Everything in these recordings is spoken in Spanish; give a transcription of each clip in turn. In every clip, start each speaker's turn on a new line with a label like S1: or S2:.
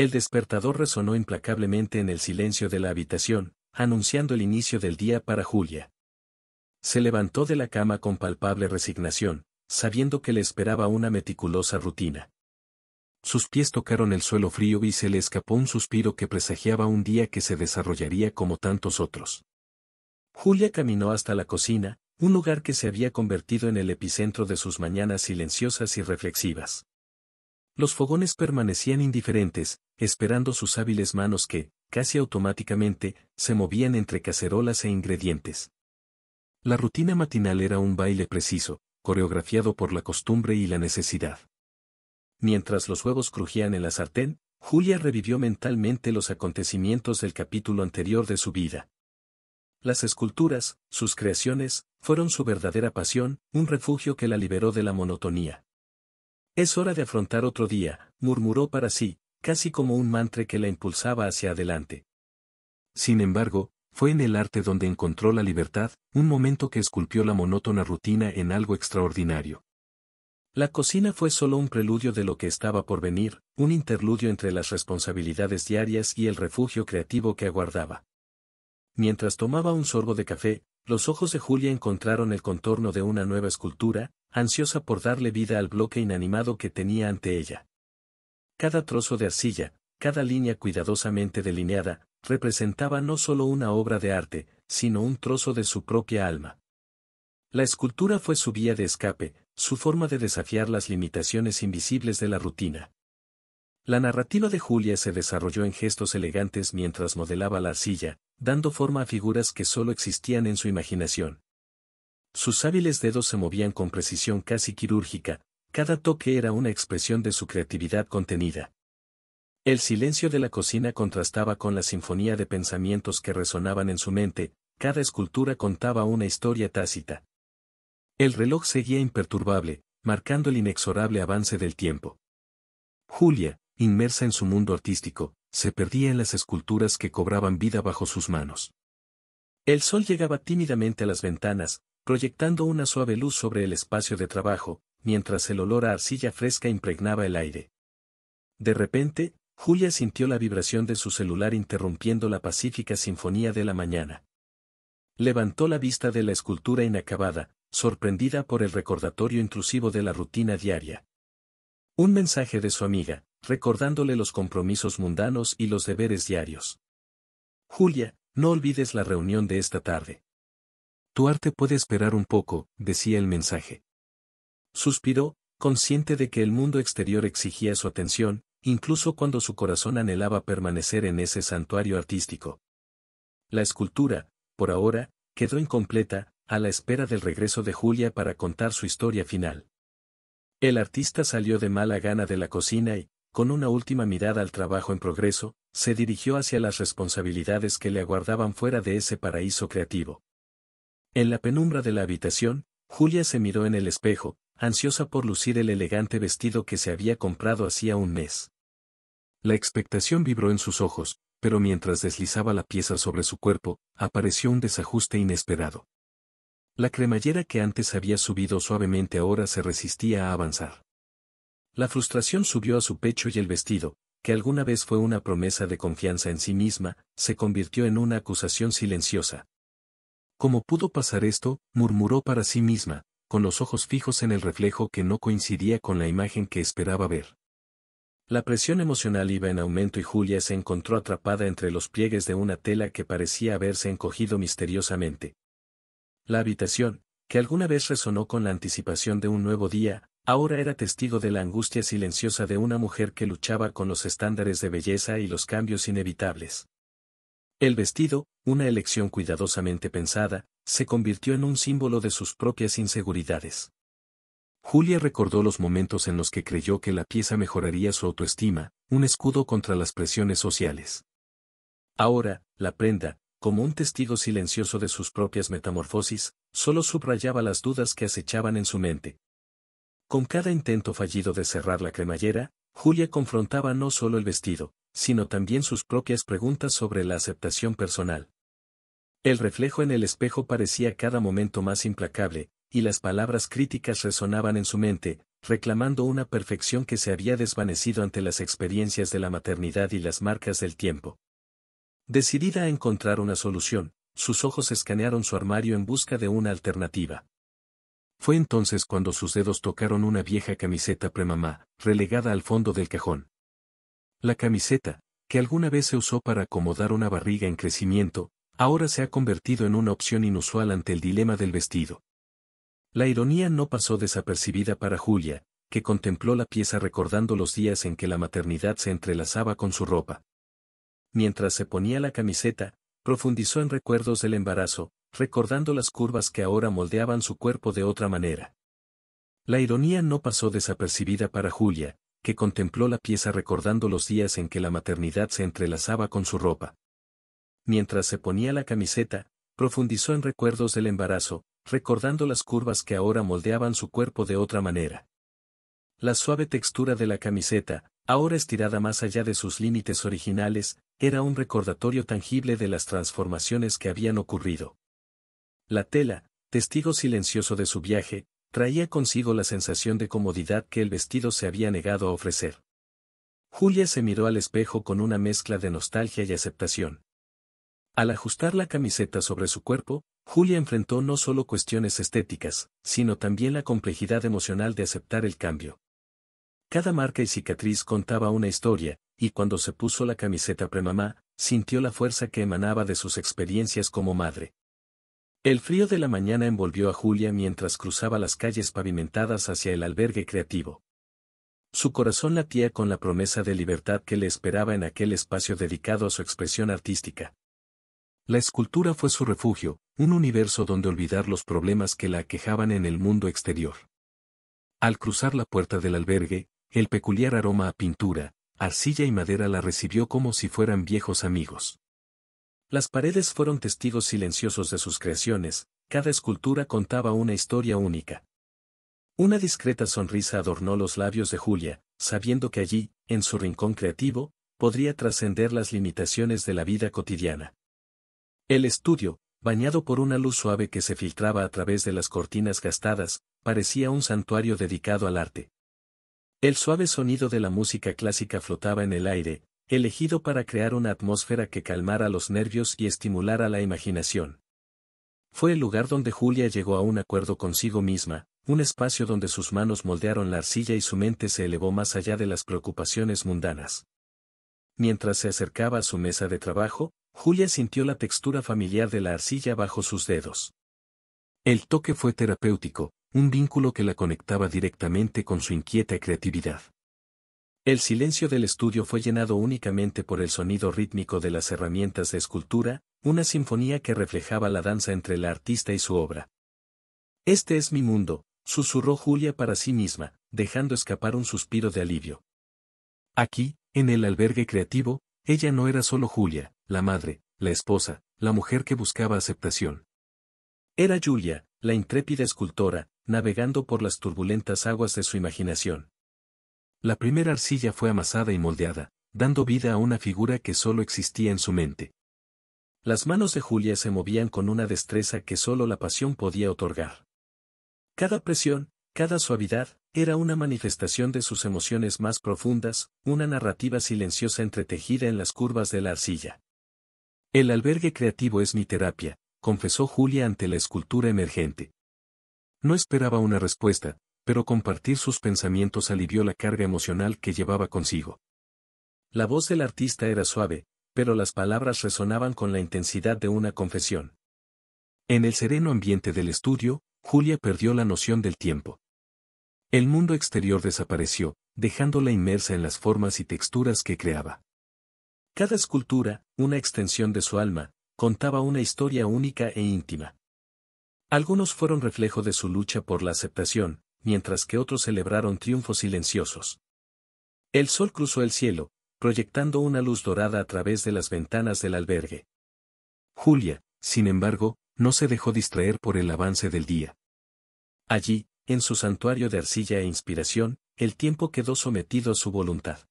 S1: El despertador resonó implacablemente en el silencio de la habitación, anunciando el inicio del día para Julia. Se levantó de la cama con palpable resignación, sabiendo que le esperaba una meticulosa rutina. Sus pies tocaron el suelo frío y se le escapó un suspiro que presagiaba un día que se desarrollaría como tantos otros. Julia caminó hasta la cocina, un lugar que se había convertido en el epicentro de sus mañanas silenciosas y reflexivas. Los fogones permanecían indiferentes, esperando sus hábiles manos que, casi automáticamente, se movían entre cacerolas e ingredientes. La rutina matinal era un baile preciso, coreografiado por la costumbre y la necesidad. Mientras los huevos crujían en la sartén, Julia revivió mentalmente los acontecimientos del capítulo anterior de su vida. Las esculturas, sus creaciones, fueron su verdadera pasión, un refugio que la liberó de la monotonía. Es hora de afrontar otro día, murmuró para sí, casi como un mantra que la impulsaba hacia adelante. Sin embargo, fue en el arte donde encontró la libertad, un momento que esculpió la monótona rutina en algo extraordinario. La cocina fue solo un preludio de lo que estaba por venir, un interludio entre las responsabilidades diarias y el refugio creativo que aguardaba. Mientras tomaba un sorbo de café, los ojos de Julia encontraron el contorno de una nueva escultura, ansiosa por darle vida al bloque inanimado que tenía ante ella. Cada trozo de arcilla, cada línea cuidadosamente delineada, representaba no solo una obra de arte, sino un trozo de su propia alma. La escultura fue su vía de escape, su forma de desafiar las limitaciones invisibles de la rutina. La narrativa de Julia se desarrolló en gestos elegantes mientras modelaba la arcilla, dando forma a figuras que solo existían en su imaginación. Sus hábiles dedos se movían con precisión casi quirúrgica, cada toque era una expresión de su creatividad contenida. El silencio de la cocina contrastaba con la sinfonía de pensamientos que resonaban en su mente, cada escultura contaba una historia tácita. El reloj seguía imperturbable, marcando el inexorable avance del tiempo. Julia, inmersa en su mundo artístico, se perdía en las esculturas que cobraban vida bajo sus manos. El sol llegaba tímidamente a las ventanas, proyectando una suave luz sobre el espacio de trabajo, mientras el olor a arcilla fresca impregnaba el aire. De repente, Julia sintió la vibración de su celular interrumpiendo la pacífica sinfonía de la mañana. Levantó la vista de la escultura inacabada, sorprendida por el recordatorio intrusivo de la rutina diaria. Un mensaje de su amiga, recordándole los compromisos mundanos y los deberes diarios. Julia, no olvides la reunión de esta tarde. Tu arte puede esperar un poco, decía el mensaje. Suspiró, consciente de que el mundo exterior exigía su atención, incluso cuando su corazón anhelaba permanecer en ese santuario artístico. La escultura, por ahora, quedó incompleta, a la espera del regreso de Julia para contar su historia final. El artista salió de mala gana de la cocina y, con una última mirada al trabajo en progreso, se dirigió hacia las responsabilidades que le aguardaban fuera de ese paraíso creativo. En la penumbra de la habitación, Julia se miró en el espejo, ansiosa por lucir el elegante vestido que se había comprado hacía un mes. La expectación vibró en sus ojos, pero mientras deslizaba la pieza sobre su cuerpo, apareció un desajuste inesperado. La cremallera que antes había subido suavemente ahora se resistía a avanzar. La frustración subió a su pecho y el vestido, que alguna vez fue una promesa de confianza en sí misma, se convirtió en una acusación silenciosa, ¿Cómo pudo pasar esto? murmuró para sí misma, con los ojos fijos en el reflejo que no coincidía con la imagen que esperaba ver. La presión emocional iba en aumento y Julia se encontró atrapada entre los pliegues de una tela que parecía haberse encogido misteriosamente. La habitación, que alguna vez resonó con la anticipación de un nuevo día, ahora era testigo de la angustia silenciosa de una mujer que luchaba con los estándares de belleza y los cambios inevitables. El vestido, una elección cuidadosamente pensada, se convirtió en un símbolo de sus propias inseguridades. Julia recordó los momentos en los que creyó que la pieza mejoraría su autoestima, un escudo contra las presiones sociales. Ahora, la prenda, como un testigo silencioso de sus propias metamorfosis, solo subrayaba las dudas que acechaban en su mente. Con cada intento fallido de cerrar la cremallera, Julia confrontaba no solo el vestido, sino también sus propias preguntas sobre la aceptación personal. El reflejo en el espejo parecía cada momento más implacable, y las palabras críticas resonaban en su mente, reclamando una perfección que se había desvanecido ante las experiencias de la maternidad y las marcas del tiempo. Decidida a encontrar una solución, sus ojos escanearon su armario en busca de una alternativa. Fue entonces cuando sus dedos tocaron una vieja camiseta premamá, relegada al fondo del cajón. La camiseta, que alguna vez se usó para acomodar una barriga en crecimiento, ahora se ha convertido en una opción inusual ante el dilema del vestido. La ironía no pasó desapercibida para Julia, que contempló la pieza recordando los días en que la maternidad se entrelazaba con su ropa. Mientras se ponía la camiseta, profundizó en recuerdos del embarazo, recordando las curvas que ahora moldeaban su cuerpo de otra manera. La ironía no pasó desapercibida para Julia, que contempló la pieza recordando los días en que la maternidad se entrelazaba con su ropa. Mientras se ponía la camiseta, profundizó en recuerdos del embarazo, recordando las curvas que ahora moldeaban su cuerpo de otra manera. La suave textura de la camiseta, ahora estirada más allá de sus límites originales, era un recordatorio tangible de las transformaciones que habían ocurrido. La tela, testigo silencioso de su viaje, Traía consigo la sensación de comodidad que el vestido se había negado a ofrecer. Julia se miró al espejo con una mezcla de nostalgia y aceptación. Al ajustar la camiseta sobre su cuerpo, Julia enfrentó no solo cuestiones estéticas, sino también la complejidad emocional de aceptar el cambio. Cada marca y cicatriz contaba una historia, y cuando se puso la camiseta premamá, sintió la fuerza que emanaba de sus experiencias como madre. El frío de la mañana envolvió a Julia mientras cruzaba las calles pavimentadas hacia el albergue creativo. Su corazón latía con la promesa de libertad que le esperaba en aquel espacio dedicado a su expresión artística. La escultura fue su refugio, un universo donde olvidar los problemas que la aquejaban en el mundo exterior. Al cruzar la puerta del albergue, el peculiar aroma a pintura, arcilla y madera la recibió como si fueran viejos amigos. Las paredes fueron testigos silenciosos de sus creaciones, cada escultura contaba una historia única. Una discreta sonrisa adornó los labios de Julia, sabiendo que allí, en su rincón creativo, podría trascender las limitaciones de la vida cotidiana. El estudio, bañado por una luz suave que se filtraba a través de las cortinas gastadas, parecía un santuario dedicado al arte. El suave sonido de la música clásica flotaba en el aire, elegido para crear una atmósfera que calmara los nervios y estimulara la imaginación. Fue el lugar donde Julia llegó a un acuerdo consigo misma, un espacio donde sus manos moldearon la arcilla y su mente se elevó más allá de las preocupaciones mundanas. Mientras se acercaba a su mesa de trabajo, Julia sintió la textura familiar de la arcilla bajo sus dedos. El toque fue terapéutico, un vínculo que la conectaba directamente con su inquieta creatividad. El silencio del estudio fue llenado únicamente por el sonido rítmico de las herramientas de escultura, una sinfonía que reflejaba la danza entre la artista y su obra. Este es mi mundo, susurró Julia para sí misma, dejando escapar un suspiro de alivio. Aquí, en el albergue creativo, ella no era solo Julia, la madre, la esposa, la mujer que buscaba aceptación. Era Julia, la intrépida escultora, navegando por las turbulentas aguas de su imaginación. La primera arcilla fue amasada y moldeada, dando vida a una figura que solo existía en su mente. Las manos de Julia se movían con una destreza que solo la pasión podía otorgar. Cada presión, cada suavidad, era una manifestación de sus emociones más profundas, una narrativa silenciosa entretejida en las curvas de la arcilla. El albergue creativo es mi terapia, confesó Julia ante la escultura emergente. No esperaba una respuesta, pero compartir sus pensamientos alivió la carga emocional que llevaba consigo. La voz del artista era suave, pero las palabras resonaban con la intensidad de una confesión. En el sereno ambiente del estudio, Julia perdió la noción del tiempo. El mundo exterior desapareció, dejándola inmersa en las formas y texturas que creaba. Cada escultura, una extensión de su alma, contaba una historia única e íntima. Algunos fueron reflejo de su lucha por la aceptación, mientras que otros celebraron triunfos silenciosos. El sol cruzó el cielo, proyectando una luz dorada a través de las ventanas del albergue. Julia, sin embargo, no se dejó distraer por el avance del día. Allí, en su santuario de arcilla e inspiración, el tiempo quedó sometido a su voluntad.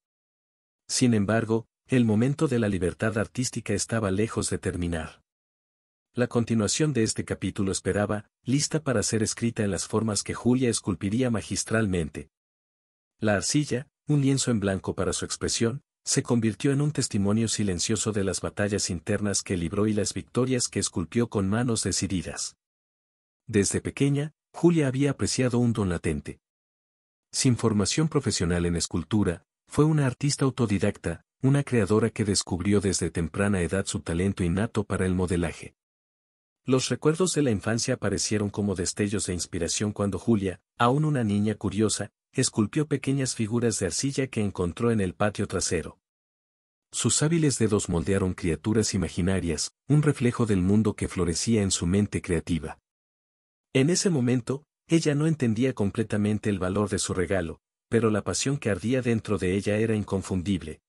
S1: Sin embargo, el momento de la libertad artística estaba lejos de terminar. La continuación de este capítulo esperaba, lista para ser escrita en las formas que Julia esculpiría magistralmente. La arcilla, un lienzo en blanco para su expresión, se convirtió en un testimonio silencioso de las batallas internas que libró y las victorias que esculpió con manos decididas. Desde pequeña, Julia había apreciado un don latente. Sin formación profesional en escultura, fue una artista autodidacta, una creadora que descubrió desde temprana edad su talento innato para el modelaje. Los recuerdos de la infancia aparecieron como destellos de inspiración cuando Julia, aún una niña curiosa, esculpió pequeñas figuras de arcilla que encontró en el patio trasero. Sus hábiles dedos moldearon criaturas imaginarias, un reflejo del mundo que florecía en su mente creativa. En ese momento, ella no entendía completamente el valor de su regalo, pero la pasión que ardía dentro de ella era inconfundible.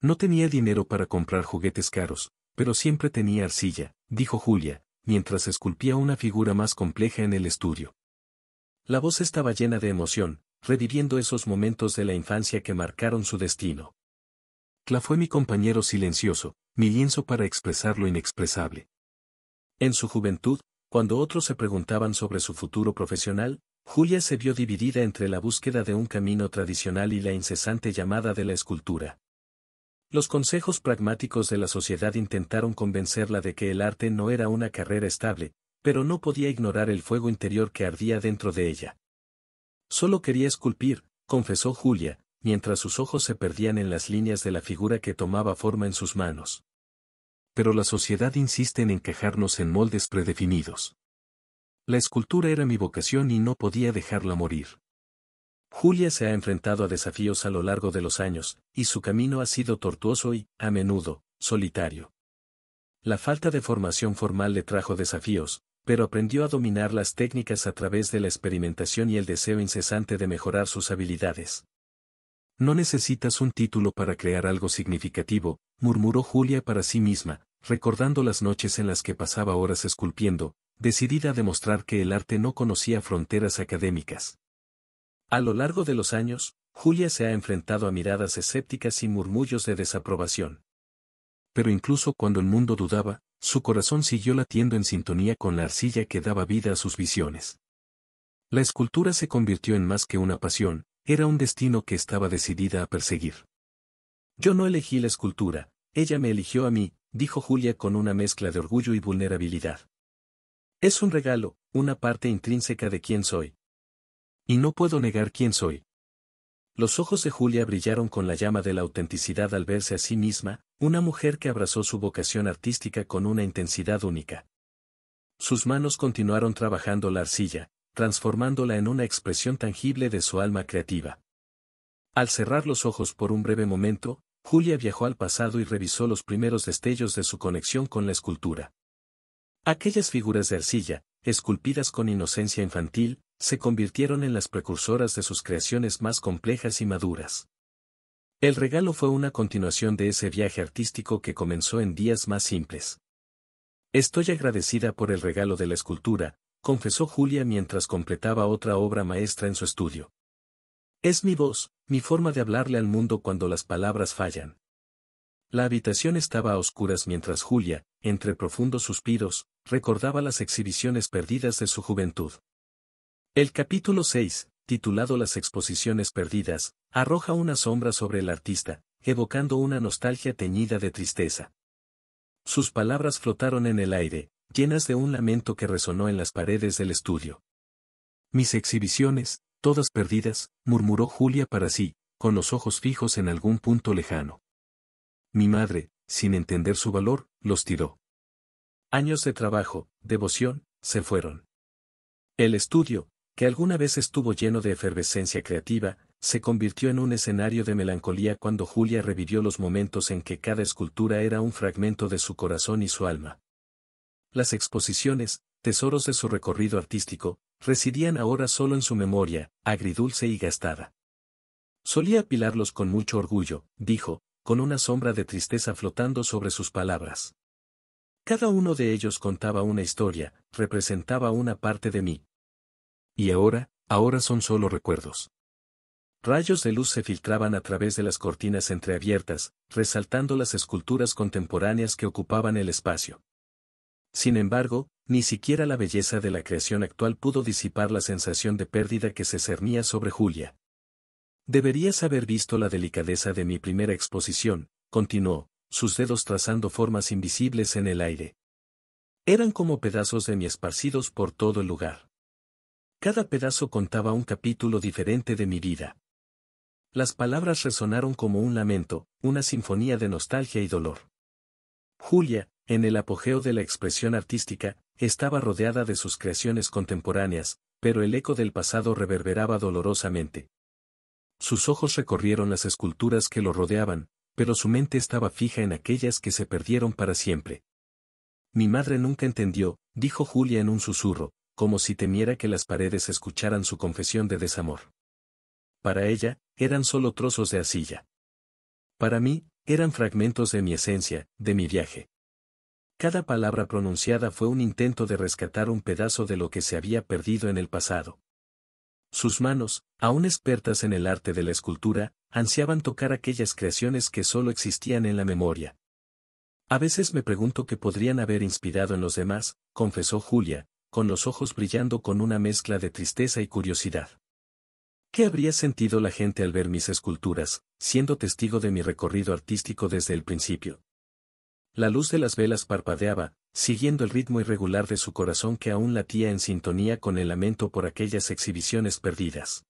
S1: No tenía dinero para comprar juguetes caros, pero siempre tenía arcilla, dijo Julia, mientras esculpía una figura más compleja en el estudio. La voz estaba llena de emoción, reviviendo esos momentos de la infancia que marcaron su destino. Cla fue mi compañero silencioso, mi lienzo para expresar lo inexpresable. En su juventud, cuando otros se preguntaban sobre su futuro profesional, Julia se vio dividida entre la búsqueda de un camino tradicional y la incesante llamada de la escultura. Los consejos pragmáticos de la sociedad intentaron convencerla de que el arte no era una carrera estable, pero no podía ignorar el fuego interior que ardía dentro de ella. Solo quería esculpir, confesó Julia, mientras sus ojos se perdían en las líneas de la figura que tomaba forma en sus manos. Pero la sociedad insiste en encajarnos en moldes predefinidos. La escultura era mi vocación y no podía dejarla morir. Julia se ha enfrentado a desafíos a lo largo de los años, y su camino ha sido tortuoso y, a menudo, solitario. La falta de formación formal le trajo desafíos, pero aprendió a dominar las técnicas a través de la experimentación y el deseo incesante de mejorar sus habilidades. No necesitas un título para crear algo significativo, murmuró Julia para sí misma, recordando las noches en las que pasaba horas esculpiendo, decidida a demostrar que el arte no conocía fronteras académicas. A lo largo de los años, Julia se ha enfrentado a miradas escépticas y murmullos de desaprobación. Pero incluso cuando el mundo dudaba, su corazón siguió latiendo en sintonía con la arcilla que daba vida a sus visiones. La escultura se convirtió en más que una pasión, era un destino que estaba decidida a perseguir. Yo no elegí la escultura, ella me eligió a mí, dijo Julia con una mezcla de orgullo y vulnerabilidad. Es un regalo, una parte intrínseca de quién soy, y no puedo negar quién soy. Los ojos de Julia brillaron con la llama de la autenticidad al verse a sí misma, una mujer que abrazó su vocación artística con una intensidad única. Sus manos continuaron trabajando la arcilla, transformándola en una expresión tangible de su alma creativa. Al cerrar los ojos por un breve momento, Julia viajó al pasado y revisó los primeros destellos de su conexión con la escultura. Aquellas figuras de arcilla, esculpidas con inocencia infantil, se convirtieron en las precursoras de sus creaciones más complejas y maduras. El regalo fue una continuación de ese viaje artístico que comenzó en días más simples. Estoy agradecida por el regalo de la escultura, confesó Julia mientras completaba otra obra maestra en su estudio. Es mi voz, mi forma de hablarle al mundo cuando las palabras fallan. La habitación estaba a oscuras mientras Julia, entre profundos suspiros, recordaba las exhibiciones perdidas de su juventud. El capítulo 6, titulado Las exposiciones perdidas, arroja una sombra sobre el artista, evocando una nostalgia teñida de tristeza. Sus palabras flotaron en el aire, llenas de un lamento que resonó en las paredes del estudio. Mis exhibiciones, todas perdidas, murmuró Julia para sí, con los ojos fijos en algún punto lejano. Mi madre, sin entender su valor, los tiró. Años de trabajo, devoción, se fueron. El estudio, que alguna vez estuvo lleno de efervescencia creativa, se convirtió en un escenario de melancolía cuando Julia revivió los momentos en que cada escultura era un fragmento de su corazón y su alma. Las exposiciones, tesoros de su recorrido artístico, residían ahora solo en su memoria, agridulce y gastada. Solía apilarlos con mucho orgullo, dijo, con una sombra de tristeza flotando sobre sus palabras. Cada uno de ellos contaba una historia, representaba una parte de mí, y ahora, ahora son solo recuerdos. Rayos de luz se filtraban a través de las cortinas entreabiertas, resaltando las esculturas contemporáneas que ocupaban el espacio. Sin embargo, ni siquiera la belleza de la creación actual pudo disipar la sensación de pérdida que se cernía sobre Julia. Deberías haber visto la delicadeza de mi primera exposición, continuó, sus dedos trazando formas invisibles en el aire. Eran como pedazos de mí esparcidos por todo el lugar. Cada pedazo contaba un capítulo diferente de mi vida. Las palabras resonaron como un lamento, una sinfonía de nostalgia y dolor. Julia, en el apogeo de la expresión artística, estaba rodeada de sus creaciones contemporáneas, pero el eco del pasado reverberaba dolorosamente. Sus ojos recorrieron las esculturas que lo rodeaban, pero su mente estaba fija en aquellas que se perdieron para siempre. Mi madre nunca entendió, dijo Julia en un susurro, como si temiera que las paredes escucharan su confesión de desamor. Para ella, eran solo trozos de arcilla. Para mí, eran fragmentos de mi esencia, de mi viaje. Cada palabra pronunciada fue un intento de rescatar un pedazo de lo que se había perdido en el pasado. Sus manos, aún expertas en el arte de la escultura, ansiaban tocar aquellas creaciones que solo existían en la memoria. A veces me pregunto qué podrían haber inspirado en los demás, confesó Julia, con los ojos brillando con una mezcla de tristeza y curiosidad. ¿Qué habría sentido la gente al ver mis esculturas, siendo testigo de mi recorrido artístico desde el principio? La luz de las velas parpadeaba, siguiendo el ritmo irregular de su corazón que aún latía en sintonía con el lamento por aquellas exhibiciones perdidas.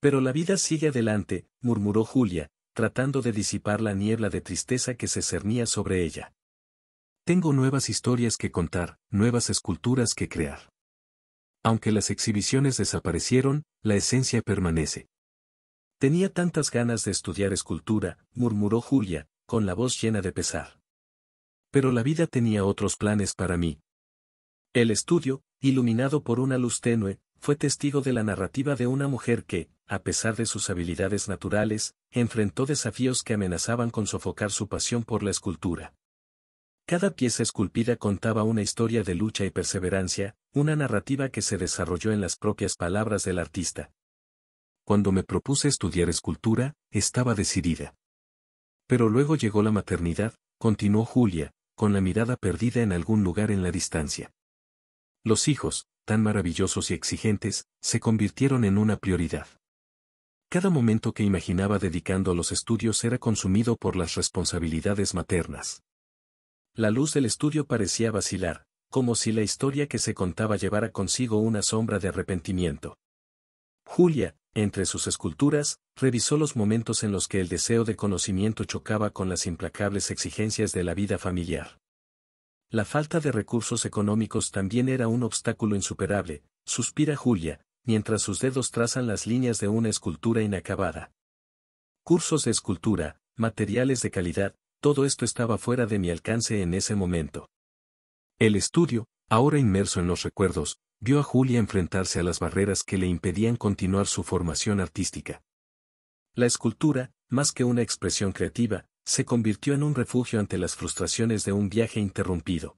S1: Pero la vida sigue adelante, murmuró Julia, tratando de disipar la niebla de tristeza que se cernía sobre ella. Tengo nuevas historias que contar, nuevas esculturas que crear. Aunque las exhibiciones desaparecieron, la esencia permanece. Tenía tantas ganas de estudiar escultura, murmuró Julia, con la voz llena de pesar. Pero la vida tenía otros planes para mí. El estudio, iluminado por una luz tenue, fue testigo de la narrativa de una mujer que, a pesar de sus habilidades naturales, enfrentó desafíos que amenazaban con sofocar su pasión por la escultura. Cada pieza esculpida contaba una historia de lucha y perseverancia, una narrativa que se desarrolló en las propias palabras del artista. Cuando me propuse estudiar escultura, estaba decidida. Pero luego llegó la maternidad, continuó Julia, con la mirada perdida en algún lugar en la distancia. Los hijos, tan maravillosos y exigentes, se convirtieron en una prioridad. Cada momento que imaginaba dedicando a los estudios era consumido por las responsabilidades maternas. La luz del estudio parecía vacilar, como si la historia que se contaba llevara consigo una sombra de arrepentimiento. Julia, entre sus esculturas, revisó los momentos en los que el deseo de conocimiento chocaba con las implacables exigencias de la vida familiar. La falta de recursos económicos también era un obstáculo insuperable, suspira Julia, mientras sus dedos trazan las líneas de una escultura inacabada. Cursos de escultura, materiales de calidad, todo esto estaba fuera de mi alcance en ese momento. El estudio, ahora inmerso en los recuerdos, vio a Julia enfrentarse a las barreras que le impedían continuar su formación artística. La escultura, más que una expresión creativa, se convirtió en un refugio ante las frustraciones de un viaje interrumpido.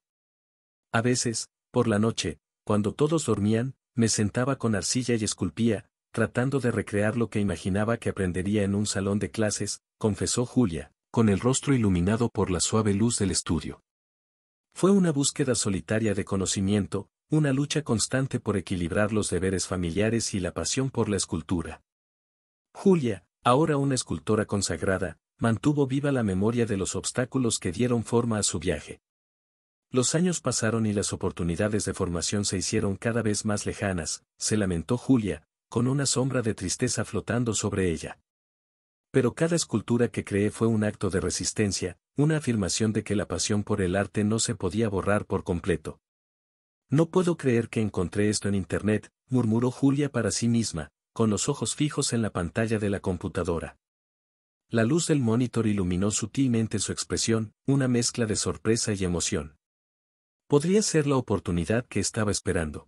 S1: A veces, por la noche, cuando todos dormían, me sentaba con arcilla y esculpía, tratando de recrear lo que imaginaba que aprendería en un salón de clases, confesó Julia con el rostro iluminado por la suave luz del estudio. Fue una búsqueda solitaria de conocimiento, una lucha constante por equilibrar los deberes familiares y la pasión por la escultura. Julia, ahora una escultora consagrada, mantuvo viva la memoria de los obstáculos que dieron forma a su viaje. Los años pasaron y las oportunidades de formación se hicieron cada vez más lejanas, se lamentó Julia, con una sombra de tristeza flotando sobre ella. Pero cada escultura que creé fue un acto de resistencia, una afirmación de que la pasión por el arte no se podía borrar por completo. No puedo creer que encontré esto en Internet, murmuró Julia para sí misma, con los ojos fijos en la pantalla de la computadora. La luz del monitor iluminó sutilmente su expresión, una mezcla de sorpresa y emoción. Podría ser la oportunidad que estaba esperando.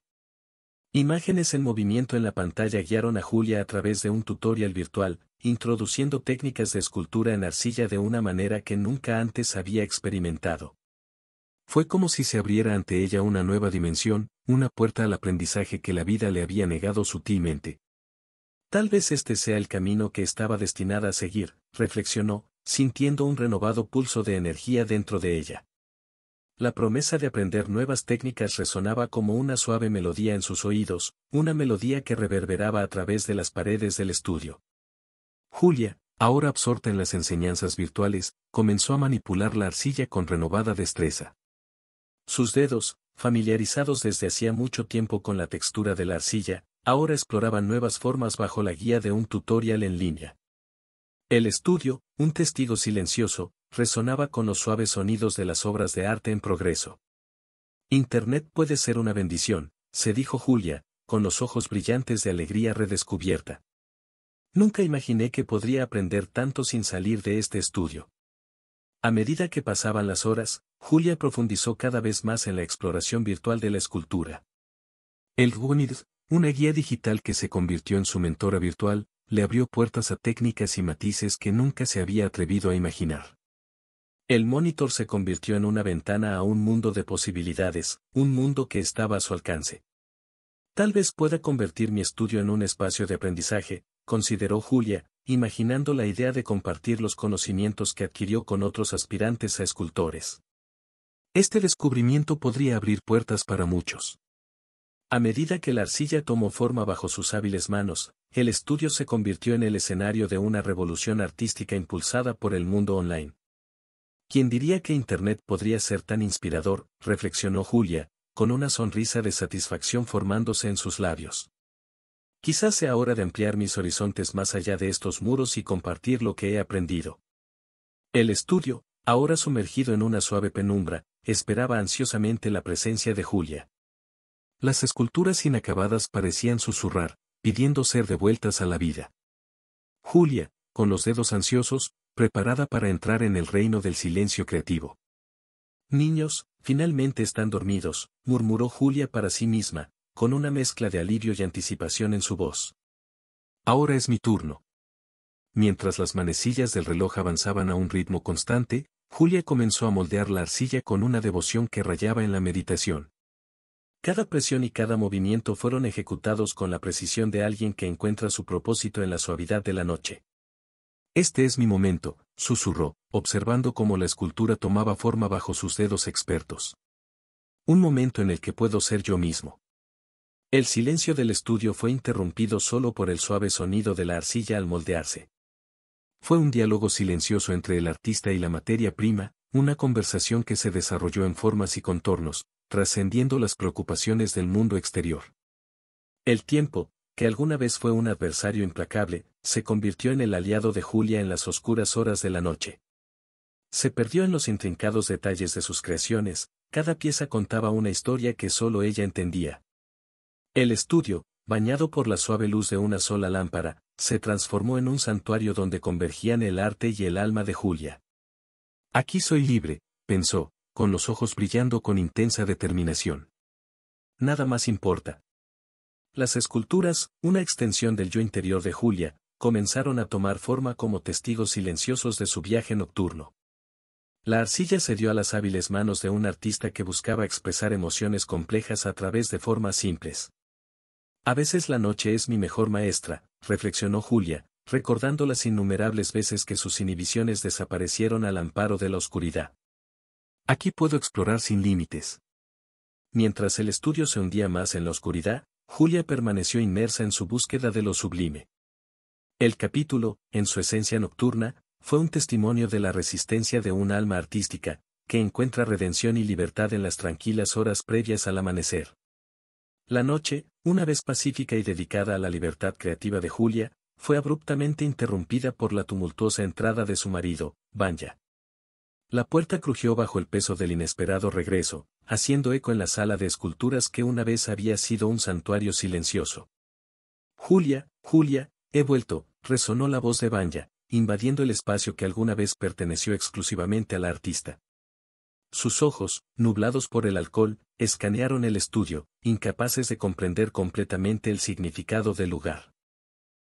S1: Imágenes en movimiento en la pantalla guiaron a Julia a través de un tutorial virtual, introduciendo técnicas de escultura en arcilla de una manera que nunca antes había experimentado. Fue como si se abriera ante ella una nueva dimensión, una puerta al aprendizaje que la vida le había negado sutilmente. Tal vez este sea el camino que estaba destinada a seguir, reflexionó, sintiendo un renovado pulso de energía dentro de ella. La promesa de aprender nuevas técnicas resonaba como una suave melodía en sus oídos, una melodía que reverberaba a través de las paredes del estudio. Julia, ahora absorta en las enseñanzas virtuales, comenzó a manipular la arcilla con renovada destreza. Sus dedos, familiarizados desde hacía mucho tiempo con la textura de la arcilla, ahora exploraban nuevas formas bajo la guía de un tutorial en línea. El estudio, un testigo silencioso, resonaba con los suaves sonidos de las obras de arte en progreso. Internet puede ser una bendición, se dijo Julia, con los ojos brillantes de alegría redescubierta. Nunca imaginé que podría aprender tanto sin salir de este estudio. A medida que pasaban las horas, Julia profundizó cada vez más en la exploración virtual de la escultura. El WUNID, una guía digital que se convirtió en su mentora virtual, le abrió puertas a técnicas y matices que nunca se había atrevido a imaginar. El monitor se convirtió en una ventana a un mundo de posibilidades, un mundo que estaba a su alcance. Tal vez pueda convertir mi estudio en un espacio de aprendizaje, consideró Julia, imaginando la idea de compartir los conocimientos que adquirió con otros aspirantes a escultores. Este descubrimiento podría abrir puertas para muchos. A medida que la arcilla tomó forma bajo sus hábiles manos, el estudio se convirtió en el escenario de una revolución artística impulsada por el mundo online. ¿Quién diría que Internet podría ser tan inspirador? reflexionó Julia, con una sonrisa de satisfacción formándose en sus labios. Quizás sea hora de ampliar mis horizontes más allá de estos muros y compartir lo que he aprendido. El estudio, ahora sumergido en una suave penumbra, esperaba ansiosamente la presencia de Julia. Las esculturas inacabadas parecían susurrar, pidiendo ser devueltas a la vida. Julia, con los dedos ansiosos, preparada para entrar en el reino del silencio creativo. Niños, finalmente están dormidos, murmuró Julia para sí misma, con una mezcla de alivio y anticipación en su voz. Ahora es mi turno. Mientras las manecillas del reloj avanzaban a un ritmo constante, Julia comenzó a moldear la arcilla con una devoción que rayaba en la meditación. Cada presión y cada movimiento fueron ejecutados con la precisión de alguien que encuentra su propósito en la suavidad de la noche. Este es mi momento, susurró, observando cómo la escultura tomaba forma bajo sus dedos expertos. Un momento en el que puedo ser yo mismo. El silencio del estudio fue interrumpido solo por el suave sonido de la arcilla al moldearse. Fue un diálogo silencioso entre el artista y la materia prima, una conversación que se desarrolló en formas y contornos, trascendiendo las preocupaciones del mundo exterior. El tiempo, que alguna vez fue un adversario implacable, se convirtió en el aliado de Julia en las oscuras horas de la noche. Se perdió en los intrincados detalles de sus creaciones, cada pieza contaba una historia que solo ella entendía. El estudio, bañado por la suave luz de una sola lámpara, se transformó en un santuario donde convergían el arte y el alma de Julia. Aquí soy libre, pensó, con los ojos brillando con intensa determinación. Nada más importa, las esculturas, una extensión del yo interior de Julia, comenzaron a tomar forma como testigos silenciosos de su viaje nocturno. La arcilla se dio a las hábiles manos de un artista que buscaba expresar emociones complejas a través de formas simples. A veces la noche es mi mejor maestra, reflexionó Julia, recordando las innumerables veces que sus inhibiciones desaparecieron al amparo de la oscuridad. Aquí puedo explorar sin límites. Mientras el estudio se hundía más en la oscuridad, Julia permaneció inmersa en su búsqueda de lo sublime. El capítulo, en su esencia nocturna, fue un testimonio de la resistencia de un alma artística, que encuentra redención y libertad en las tranquilas horas previas al amanecer. La noche, una vez pacífica y dedicada a la libertad creativa de Julia, fue abruptamente interrumpida por la tumultuosa entrada de su marido, Banja. La puerta crujió bajo el peso del inesperado regreso, haciendo eco en la sala de esculturas que una vez había sido un santuario silencioso. Julia, Julia, he vuelto, resonó la voz de Banja, invadiendo el espacio que alguna vez perteneció exclusivamente a la artista. Sus ojos, nublados por el alcohol, escanearon el estudio, incapaces de comprender completamente el significado del lugar.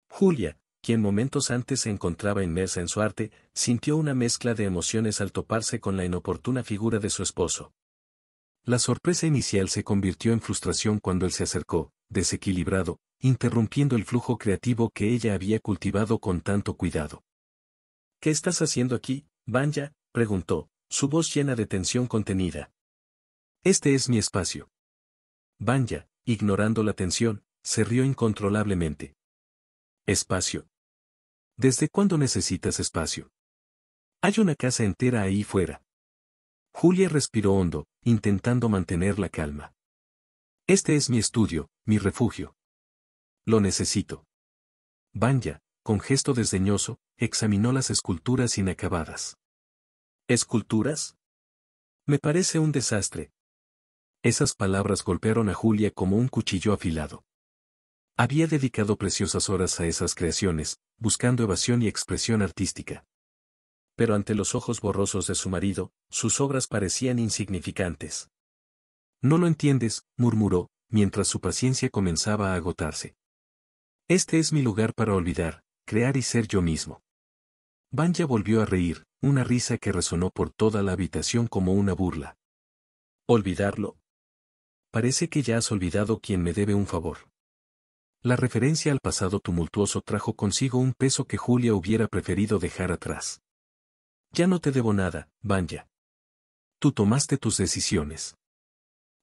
S1: Julia, quien momentos antes se encontraba inmersa en su arte, sintió una mezcla de emociones al toparse con la inoportuna figura de su esposo. La sorpresa inicial se convirtió en frustración cuando él se acercó, desequilibrado, interrumpiendo el flujo creativo que ella había cultivado con tanto cuidado. ¿Qué estás haciendo aquí, Banja? preguntó, su voz llena de tensión contenida. Este es mi espacio. Banja, ignorando la tensión, se rió incontrolablemente. Espacio. ¿Desde cuándo necesitas espacio? Hay una casa entera ahí fuera. Julia respiró hondo, intentando mantener la calma. Este es mi estudio, mi refugio. Lo necesito. Banja, con gesto desdeñoso, examinó las esculturas inacabadas. ¿Esculturas? Me parece un desastre. Esas palabras golpearon a Julia como un cuchillo afilado. Había dedicado preciosas horas a esas creaciones, buscando evasión y expresión artística. Pero ante los ojos borrosos de su marido, sus obras parecían insignificantes. No lo entiendes, murmuró, mientras su paciencia comenzaba a agotarse. Este es mi lugar para olvidar, crear y ser yo mismo. Banja volvió a reír, una risa que resonó por toda la habitación como una burla. ¿Olvidarlo? Parece que ya has olvidado quien me debe un favor. La referencia al pasado tumultuoso trajo consigo un peso que Julia hubiera preferido dejar atrás. Ya no te debo nada, Banja. Tú tomaste tus decisiones.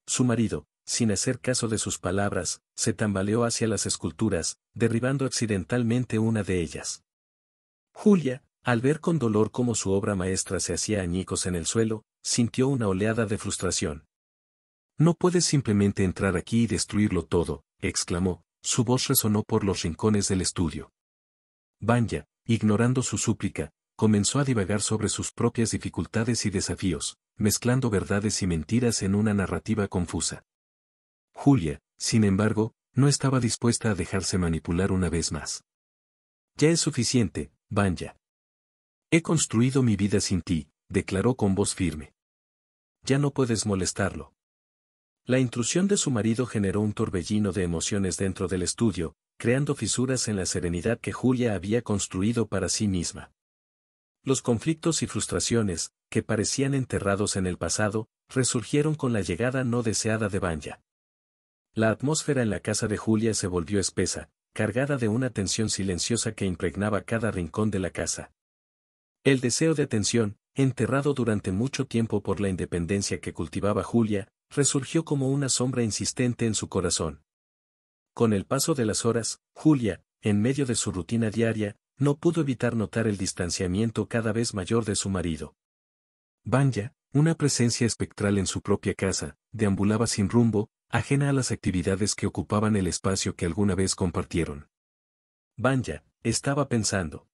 S1: Su marido, sin hacer caso de sus palabras, se tambaleó hacia las esculturas, derribando accidentalmente una de ellas. Julia, al ver con dolor cómo su obra maestra se hacía añicos en el suelo, sintió una oleada de frustración. No puedes simplemente entrar aquí y destruirlo todo, exclamó, su voz resonó por los rincones del estudio. Banja, ignorando su súplica, comenzó a divagar sobre sus propias dificultades y desafíos, mezclando verdades y mentiras en una narrativa confusa. Julia, sin embargo, no estaba dispuesta a dejarse manipular una vez más. Ya es suficiente, Banja. He construido mi vida sin ti, declaró con voz firme. Ya no puedes molestarlo. La intrusión de su marido generó un torbellino de emociones dentro del estudio, creando fisuras en la serenidad que Julia había construido para sí misma. Los conflictos y frustraciones, que parecían enterrados en el pasado, resurgieron con la llegada no deseada de Banja. La atmósfera en la casa de Julia se volvió espesa, cargada de una tensión silenciosa que impregnaba cada rincón de la casa. El deseo de atención, enterrado durante mucho tiempo por la independencia que cultivaba Julia, resurgió como una sombra insistente en su corazón. Con el paso de las horas, Julia, en medio de su rutina diaria, no pudo evitar notar el distanciamiento cada vez mayor de su marido. Banja, una presencia espectral en su propia casa, deambulaba sin rumbo, ajena a las actividades que ocupaban el espacio que alguna vez compartieron. Banja estaba pensando.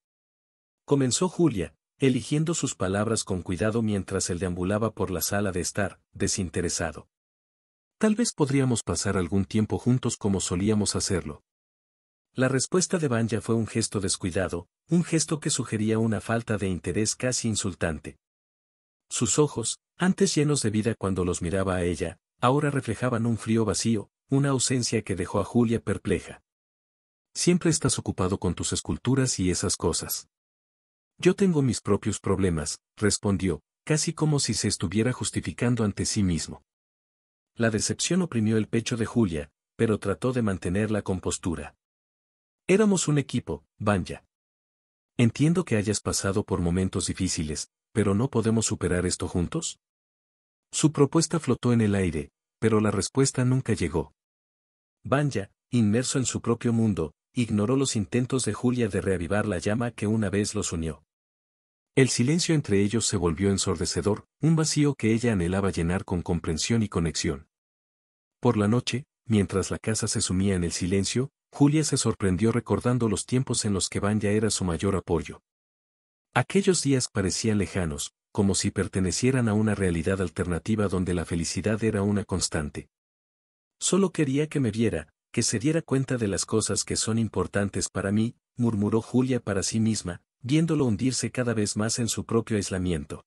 S1: Comenzó Julia, eligiendo sus palabras con cuidado mientras él deambulaba por la sala de estar, desinteresado. Tal vez podríamos pasar algún tiempo juntos como solíamos hacerlo. La respuesta de Banja fue un gesto descuidado, un gesto que sugería una falta de interés casi insultante. Sus ojos, antes llenos de vida cuando los miraba a ella, ahora reflejaban un frío vacío, una ausencia que dejó a Julia perpleja. Siempre estás ocupado con tus esculturas y esas cosas. Yo tengo mis propios problemas, respondió, casi como si se estuviera justificando ante sí mismo. La decepción oprimió el pecho de Julia, pero trató de mantener la compostura. Éramos un equipo, Banja. Entiendo que hayas pasado por momentos difíciles, pero ¿no podemos superar esto juntos? Su propuesta flotó en el aire, pero la respuesta nunca llegó. Banja, inmerso en su propio mundo, ignoró los intentos de Julia de reavivar la llama que una vez los unió. El silencio entre ellos se volvió ensordecedor, un vacío que ella anhelaba llenar con comprensión y conexión. Por la noche, mientras la casa se sumía en el silencio, Julia se sorprendió recordando los tiempos en los que ya era su mayor apoyo. Aquellos días parecían lejanos, como si pertenecieran a una realidad alternativa donde la felicidad era una constante. Solo quería que me viera, que se diera cuenta de las cosas que son importantes para mí, murmuró Julia para sí misma, viéndolo hundirse cada vez más en su propio aislamiento.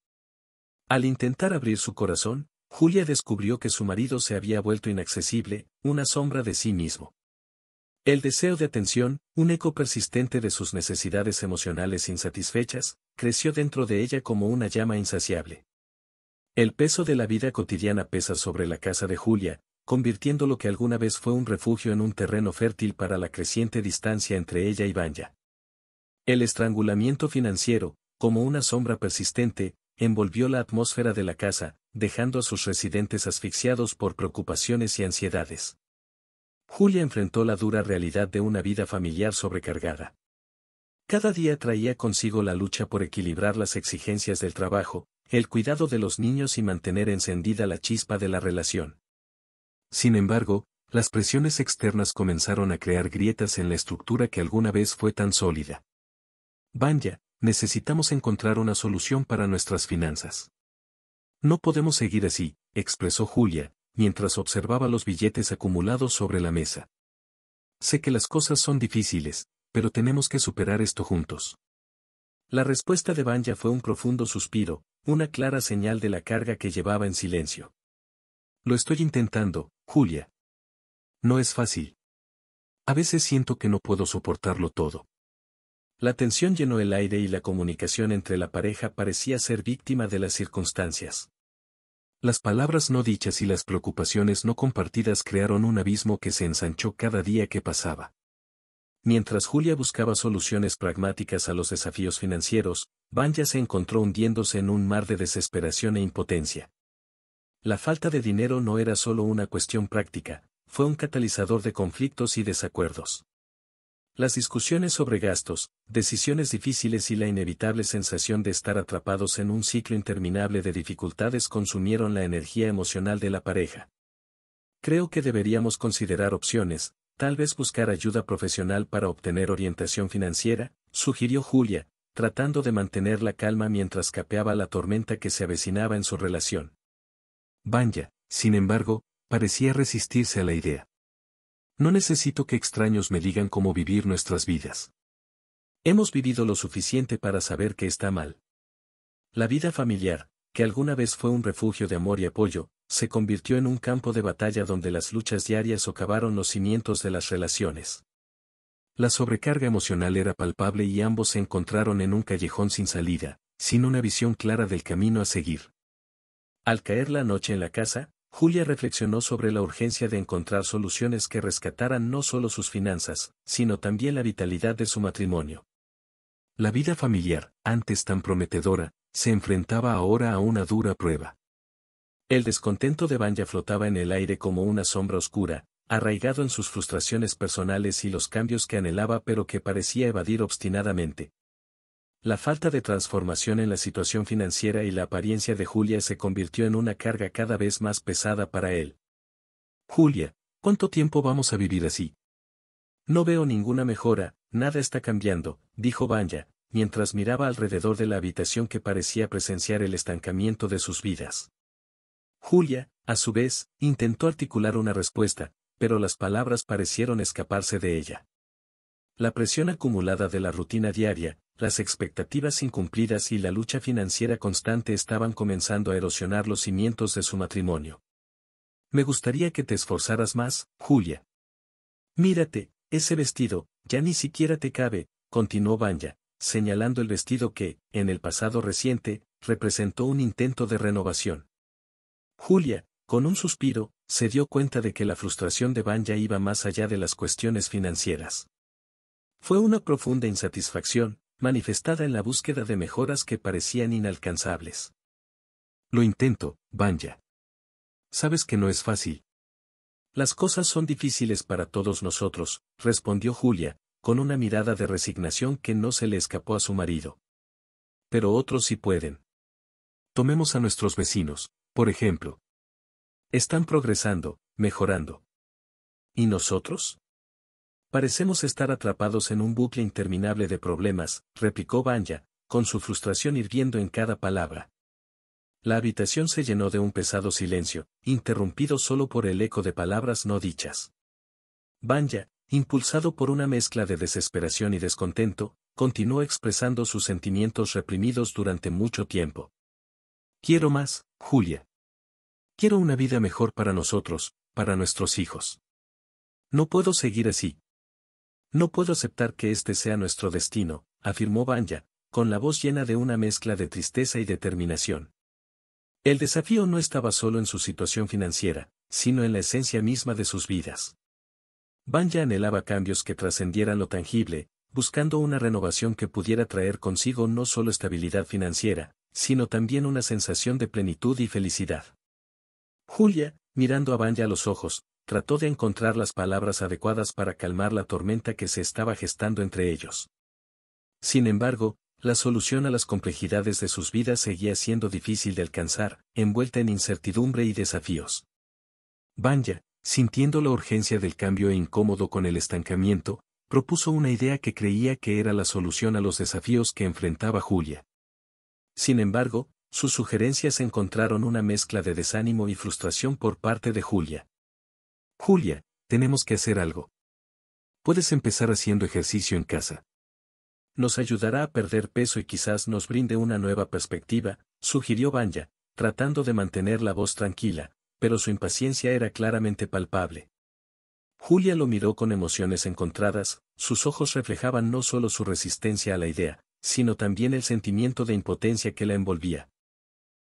S1: Al intentar abrir su corazón, Julia descubrió que su marido se había vuelto inaccesible, una sombra de sí mismo. El deseo de atención, un eco persistente de sus necesidades emocionales insatisfechas, creció dentro de ella como una llama insaciable. El peso de la vida cotidiana pesa sobre la casa de Julia, convirtiendo lo que alguna vez fue un refugio en un terreno fértil para la creciente distancia entre ella y banya el estrangulamiento financiero, como una sombra persistente, envolvió la atmósfera de la casa, dejando a sus residentes asfixiados por preocupaciones y ansiedades. Julia enfrentó la dura realidad de una vida familiar sobrecargada. Cada día traía consigo la lucha por equilibrar las exigencias del trabajo, el cuidado de los niños y mantener encendida la chispa de la relación. Sin embargo, las presiones externas comenzaron a crear grietas en la estructura que alguna vez fue tan sólida. Banja, necesitamos encontrar una solución para nuestras finanzas. No podemos seguir así, expresó Julia, mientras observaba los billetes acumulados sobre la mesa. Sé que las cosas son difíciles, pero tenemos que superar esto juntos. La respuesta de Banja fue un profundo suspiro, una clara señal de la carga que llevaba en silencio. Lo estoy intentando, Julia. No es fácil. A veces siento que no puedo soportarlo todo. La tensión llenó el aire y la comunicación entre la pareja parecía ser víctima de las circunstancias. Las palabras no dichas y las preocupaciones no compartidas crearon un abismo que se ensanchó cada día que pasaba. Mientras Julia buscaba soluciones pragmáticas a los desafíos financieros, Vanya se encontró hundiéndose en un mar de desesperación e impotencia. La falta de dinero no era solo una cuestión práctica, fue un catalizador de conflictos y desacuerdos. Las discusiones sobre gastos, decisiones difíciles y la inevitable sensación de estar atrapados en un ciclo interminable de dificultades consumieron la energía emocional de la pareja. Creo que deberíamos considerar opciones, tal vez buscar ayuda profesional para obtener orientación financiera, sugirió Julia, tratando de mantener la calma mientras capeaba la tormenta que se avecinaba en su relación. Banja, sin embargo, parecía resistirse a la idea. No necesito que extraños me digan cómo vivir nuestras vidas. Hemos vivido lo suficiente para saber que está mal. La vida familiar, que alguna vez fue un refugio de amor y apoyo, se convirtió en un campo de batalla donde las luchas diarias socavaron los cimientos de las relaciones. La sobrecarga emocional era palpable y ambos se encontraron en un callejón sin salida, sin una visión clara del camino a seguir. Al caer la noche en la casa, Julia reflexionó sobre la urgencia de encontrar soluciones que rescataran no solo sus finanzas, sino también la vitalidad de su matrimonio. La vida familiar, antes tan prometedora, se enfrentaba ahora a una dura prueba. El descontento de Banya flotaba en el aire como una sombra oscura, arraigado en sus frustraciones personales y los cambios que anhelaba pero que parecía evadir obstinadamente, la falta de transformación en la situación financiera y la apariencia de Julia se convirtió en una carga cada vez más pesada para él. Julia, ¿cuánto tiempo vamos a vivir así? No veo ninguna mejora, nada está cambiando, dijo Banja, mientras miraba alrededor de la habitación que parecía presenciar el estancamiento de sus vidas. Julia, a su vez, intentó articular una respuesta, pero las palabras parecieron escaparse de ella. La presión acumulada de la rutina diaria, las expectativas incumplidas y la lucha financiera constante estaban comenzando a erosionar los cimientos de su matrimonio. Me gustaría que te esforzaras más, Julia. Mírate, ese vestido, ya ni siquiera te cabe, continuó Banja, señalando el vestido que, en el pasado reciente, representó un intento de renovación. Julia, con un suspiro, se dio cuenta de que la frustración de Banya iba más allá de las cuestiones financieras. Fue una profunda insatisfacción, manifestada en la búsqueda de mejoras que parecían inalcanzables. Lo intento, Banja. Sabes que no es fácil. Las cosas son difíciles para todos nosotros, respondió Julia, con una mirada de resignación que no se le escapó a su marido. Pero otros sí pueden. Tomemos a nuestros vecinos, por ejemplo. Están progresando, mejorando. ¿Y nosotros? Parecemos estar atrapados en un bucle interminable de problemas, replicó Banja, con su frustración hirviendo en cada palabra. La habitación se llenó de un pesado silencio, interrumpido solo por el eco de palabras no dichas. Banja, impulsado por una mezcla de desesperación y descontento, continuó expresando sus sentimientos reprimidos durante mucho tiempo. Quiero más, Julia. Quiero una vida mejor para nosotros, para nuestros hijos. No puedo seguir así, no puedo aceptar que este sea nuestro destino, afirmó Banja, con la voz llena de una mezcla de tristeza y determinación. El desafío no estaba solo en su situación financiera, sino en la esencia misma de sus vidas. Banja anhelaba cambios que trascendieran lo tangible, buscando una renovación que pudiera traer consigo no solo estabilidad financiera, sino también una sensación de plenitud y felicidad. Julia, mirando a Banja a los ojos, trató de encontrar las palabras adecuadas para calmar la tormenta que se estaba gestando entre ellos. Sin embargo, la solución a las complejidades de sus vidas seguía siendo difícil de alcanzar, envuelta en incertidumbre y desafíos. Banja, sintiendo la urgencia del cambio e incómodo con el estancamiento, propuso una idea que creía que era la solución a los desafíos que enfrentaba Julia. Sin embargo, sus sugerencias encontraron una mezcla de desánimo y frustración por parte de Julia. Julia, tenemos que hacer algo. Puedes empezar haciendo ejercicio en casa. Nos ayudará a perder peso y quizás nos brinde una nueva perspectiva, sugirió Banja, tratando de mantener la voz tranquila, pero su impaciencia era claramente palpable. Julia lo miró con emociones encontradas, sus ojos reflejaban no solo su resistencia a la idea, sino también el sentimiento de impotencia que la envolvía.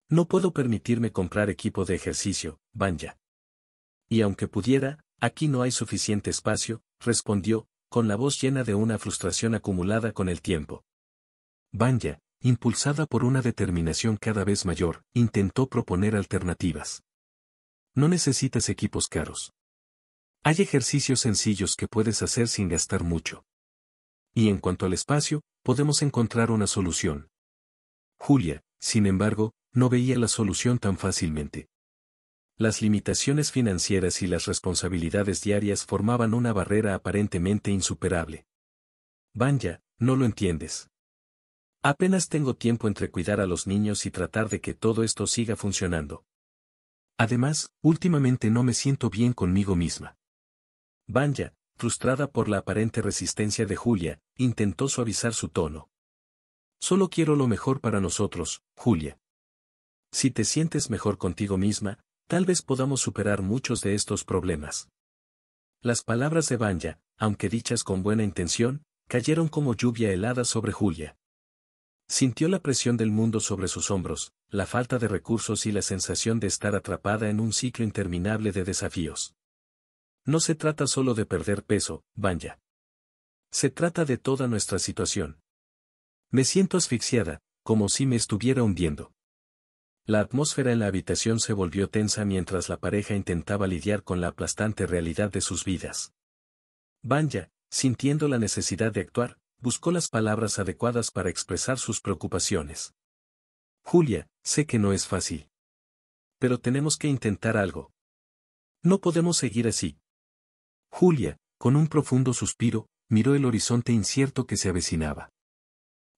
S1: No puedo permitirme comprar equipo de ejercicio, Banja. Y aunque pudiera, aquí no hay suficiente espacio, respondió, con la voz llena de una frustración acumulada con el tiempo. Banja, impulsada por una determinación cada vez mayor, intentó proponer alternativas. No necesitas equipos caros. Hay ejercicios sencillos que puedes hacer sin gastar mucho. Y en cuanto al espacio, podemos encontrar una solución. Julia, sin embargo, no veía la solución tan fácilmente. Las limitaciones financieras y las responsabilidades diarias formaban una barrera aparentemente insuperable. Banja, no lo entiendes. Apenas tengo tiempo entre cuidar a los niños y tratar de que todo esto siga funcionando. Además, últimamente no me siento bien conmigo misma. Banja, frustrada por la aparente resistencia de Julia, intentó suavizar su tono. Solo quiero lo mejor para nosotros, Julia. Si te sientes mejor contigo misma, Tal vez podamos superar muchos de estos problemas. Las palabras de Banja, aunque dichas con buena intención, cayeron como lluvia helada sobre Julia. Sintió la presión del mundo sobre sus hombros, la falta de recursos y la sensación de estar atrapada en un ciclo interminable de desafíos. No se trata solo de perder peso, Banja. Se trata de toda nuestra situación. Me siento asfixiada, como si me estuviera hundiendo. La atmósfera en la habitación se volvió tensa mientras la pareja intentaba lidiar con la aplastante realidad de sus vidas. Banja, sintiendo la necesidad de actuar, buscó las palabras adecuadas para expresar sus preocupaciones. Julia, sé que no es fácil. Pero tenemos que intentar algo. No podemos seguir así. Julia, con un profundo suspiro, miró el horizonte incierto que se avecinaba.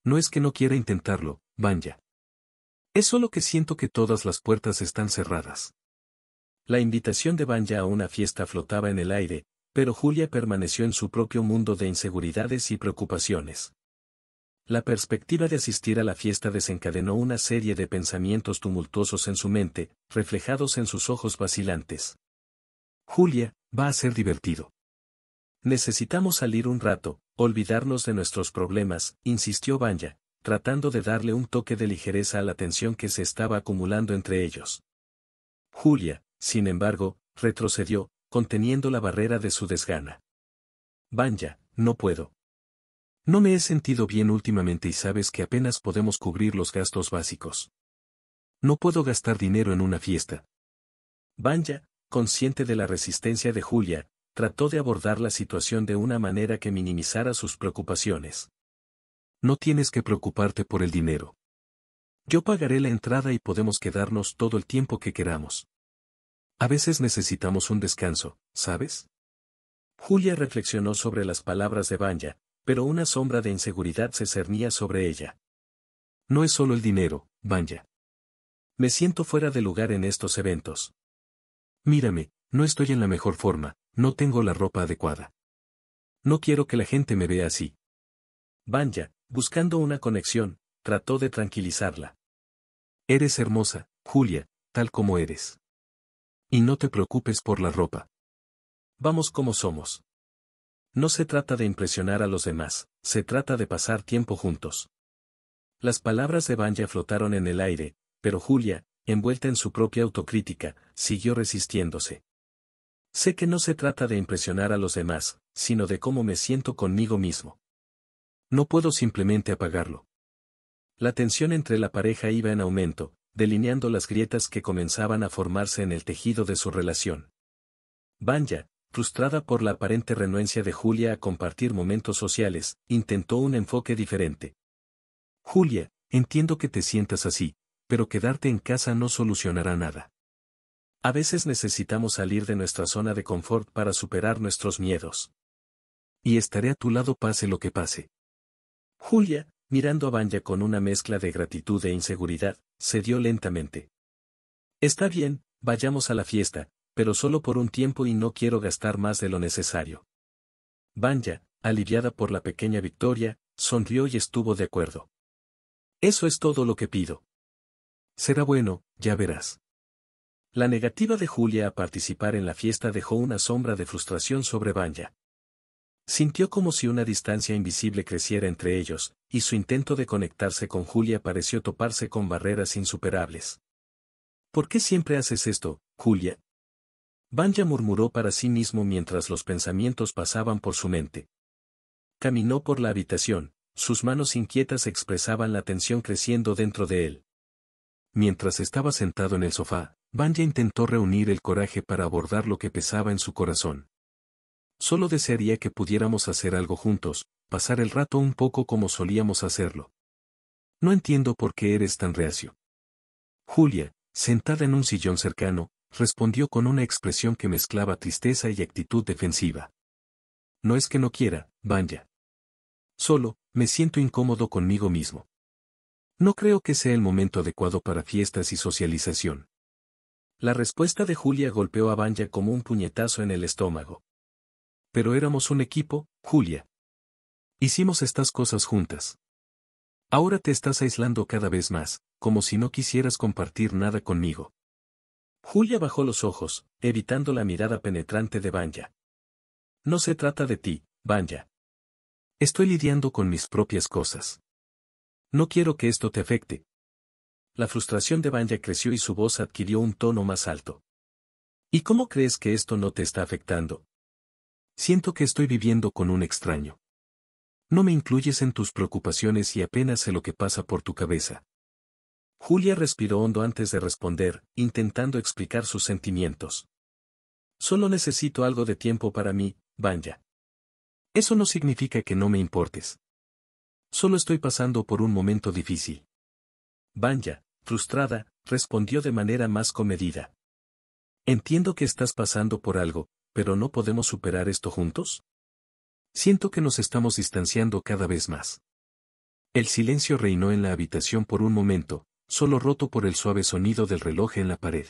S1: No es que no quiera intentarlo, Banja. Es solo que siento que todas las puertas están cerradas. La invitación de Banja a una fiesta flotaba en el aire, pero Julia permaneció en su propio mundo de inseguridades y preocupaciones. La perspectiva de asistir a la fiesta desencadenó una serie de pensamientos tumultuosos en su mente, reflejados en sus ojos vacilantes. Julia, va a ser divertido. Necesitamos salir un rato, olvidarnos de nuestros problemas, insistió Banja tratando de darle un toque de ligereza a la tensión que se estaba acumulando entre ellos. Julia, sin embargo, retrocedió, conteniendo la barrera de su desgana. Vanya, no puedo. No me he sentido bien últimamente y sabes que apenas podemos cubrir los gastos básicos. No puedo gastar dinero en una fiesta. Vanya, consciente de la resistencia de Julia, trató de abordar la situación de una manera que minimizara sus preocupaciones. No tienes que preocuparte por el dinero. Yo pagaré la entrada y podemos quedarnos todo el tiempo que queramos. A veces necesitamos un descanso, ¿sabes? Julia reflexionó sobre las palabras de Banja, pero una sombra de inseguridad se cernía sobre ella. No es solo el dinero, Banja. Me siento fuera de lugar en estos eventos. Mírame, no estoy en la mejor forma, no tengo la ropa adecuada. No quiero que la gente me vea así. Banja, Buscando una conexión, trató de tranquilizarla. Eres hermosa, Julia, tal como eres. Y no te preocupes por la ropa. Vamos como somos. No se trata de impresionar a los demás, se trata de pasar tiempo juntos. Las palabras de Banja flotaron en el aire, pero Julia, envuelta en su propia autocrítica, siguió resistiéndose. Sé que no se trata de impresionar a los demás, sino de cómo me siento conmigo mismo. No puedo simplemente apagarlo. La tensión entre la pareja iba en aumento, delineando las grietas que comenzaban a formarse en el tejido de su relación. Banja, frustrada por la aparente renuencia de Julia a compartir momentos sociales, intentó un enfoque diferente. Julia, entiendo que te sientas así, pero quedarte en casa no solucionará nada. A veces necesitamos salir de nuestra zona de confort para superar nuestros miedos. Y estaré a tu lado pase lo que pase. Julia, mirando a Vanya con una mezcla de gratitud e inseguridad, cedió lentamente. Está bien, vayamos a la fiesta, pero solo por un tiempo y no quiero gastar más de lo necesario. Vanya, aliviada por la pequeña victoria, sonrió y estuvo de acuerdo. Eso es todo lo que pido. Será bueno, ya verás. La negativa de Julia a participar en la fiesta dejó una sombra de frustración sobre Vanya. Sintió como si una distancia invisible creciera entre ellos, y su intento de conectarse con Julia pareció toparse con barreras insuperables. ¿Por qué siempre haces esto, Julia? Banja murmuró para sí mismo mientras los pensamientos pasaban por su mente. Caminó por la habitación, sus manos inquietas expresaban la tensión creciendo dentro de él. Mientras estaba sentado en el sofá, Banja intentó reunir el coraje para abordar lo que pesaba en su corazón. Solo desearía que pudiéramos hacer algo juntos, pasar el rato un poco como solíamos hacerlo. No entiendo por qué eres tan reacio. Julia, sentada en un sillón cercano, respondió con una expresión que mezclaba tristeza y actitud defensiva. No es que no quiera, Banja. Solo, me siento incómodo conmigo mismo. No creo que sea el momento adecuado para fiestas y socialización. La respuesta de Julia golpeó a Banja como un puñetazo en el estómago pero éramos un equipo, Julia. Hicimos estas cosas juntas. Ahora te estás aislando cada vez más, como si no quisieras compartir nada conmigo. Julia bajó los ojos, evitando la mirada penetrante de Banja. No se trata de ti, Banja. Estoy lidiando con mis propias cosas. No quiero que esto te afecte. La frustración de Banja creció y su voz adquirió un tono más alto. ¿Y cómo crees que esto no te está afectando? Siento que estoy viviendo con un extraño. No me incluyes en tus preocupaciones y apenas sé lo que pasa por tu cabeza. Julia respiró hondo antes de responder, intentando explicar sus sentimientos. Solo necesito algo de tiempo para mí, Banja. Eso no significa que no me importes. Solo estoy pasando por un momento difícil. Banja, frustrada, respondió de manera más comedida. Entiendo que estás pasando por algo, pero no podemos superar esto juntos? Siento que nos estamos distanciando cada vez más. El silencio reinó en la habitación por un momento, solo roto por el suave sonido del reloj en la pared.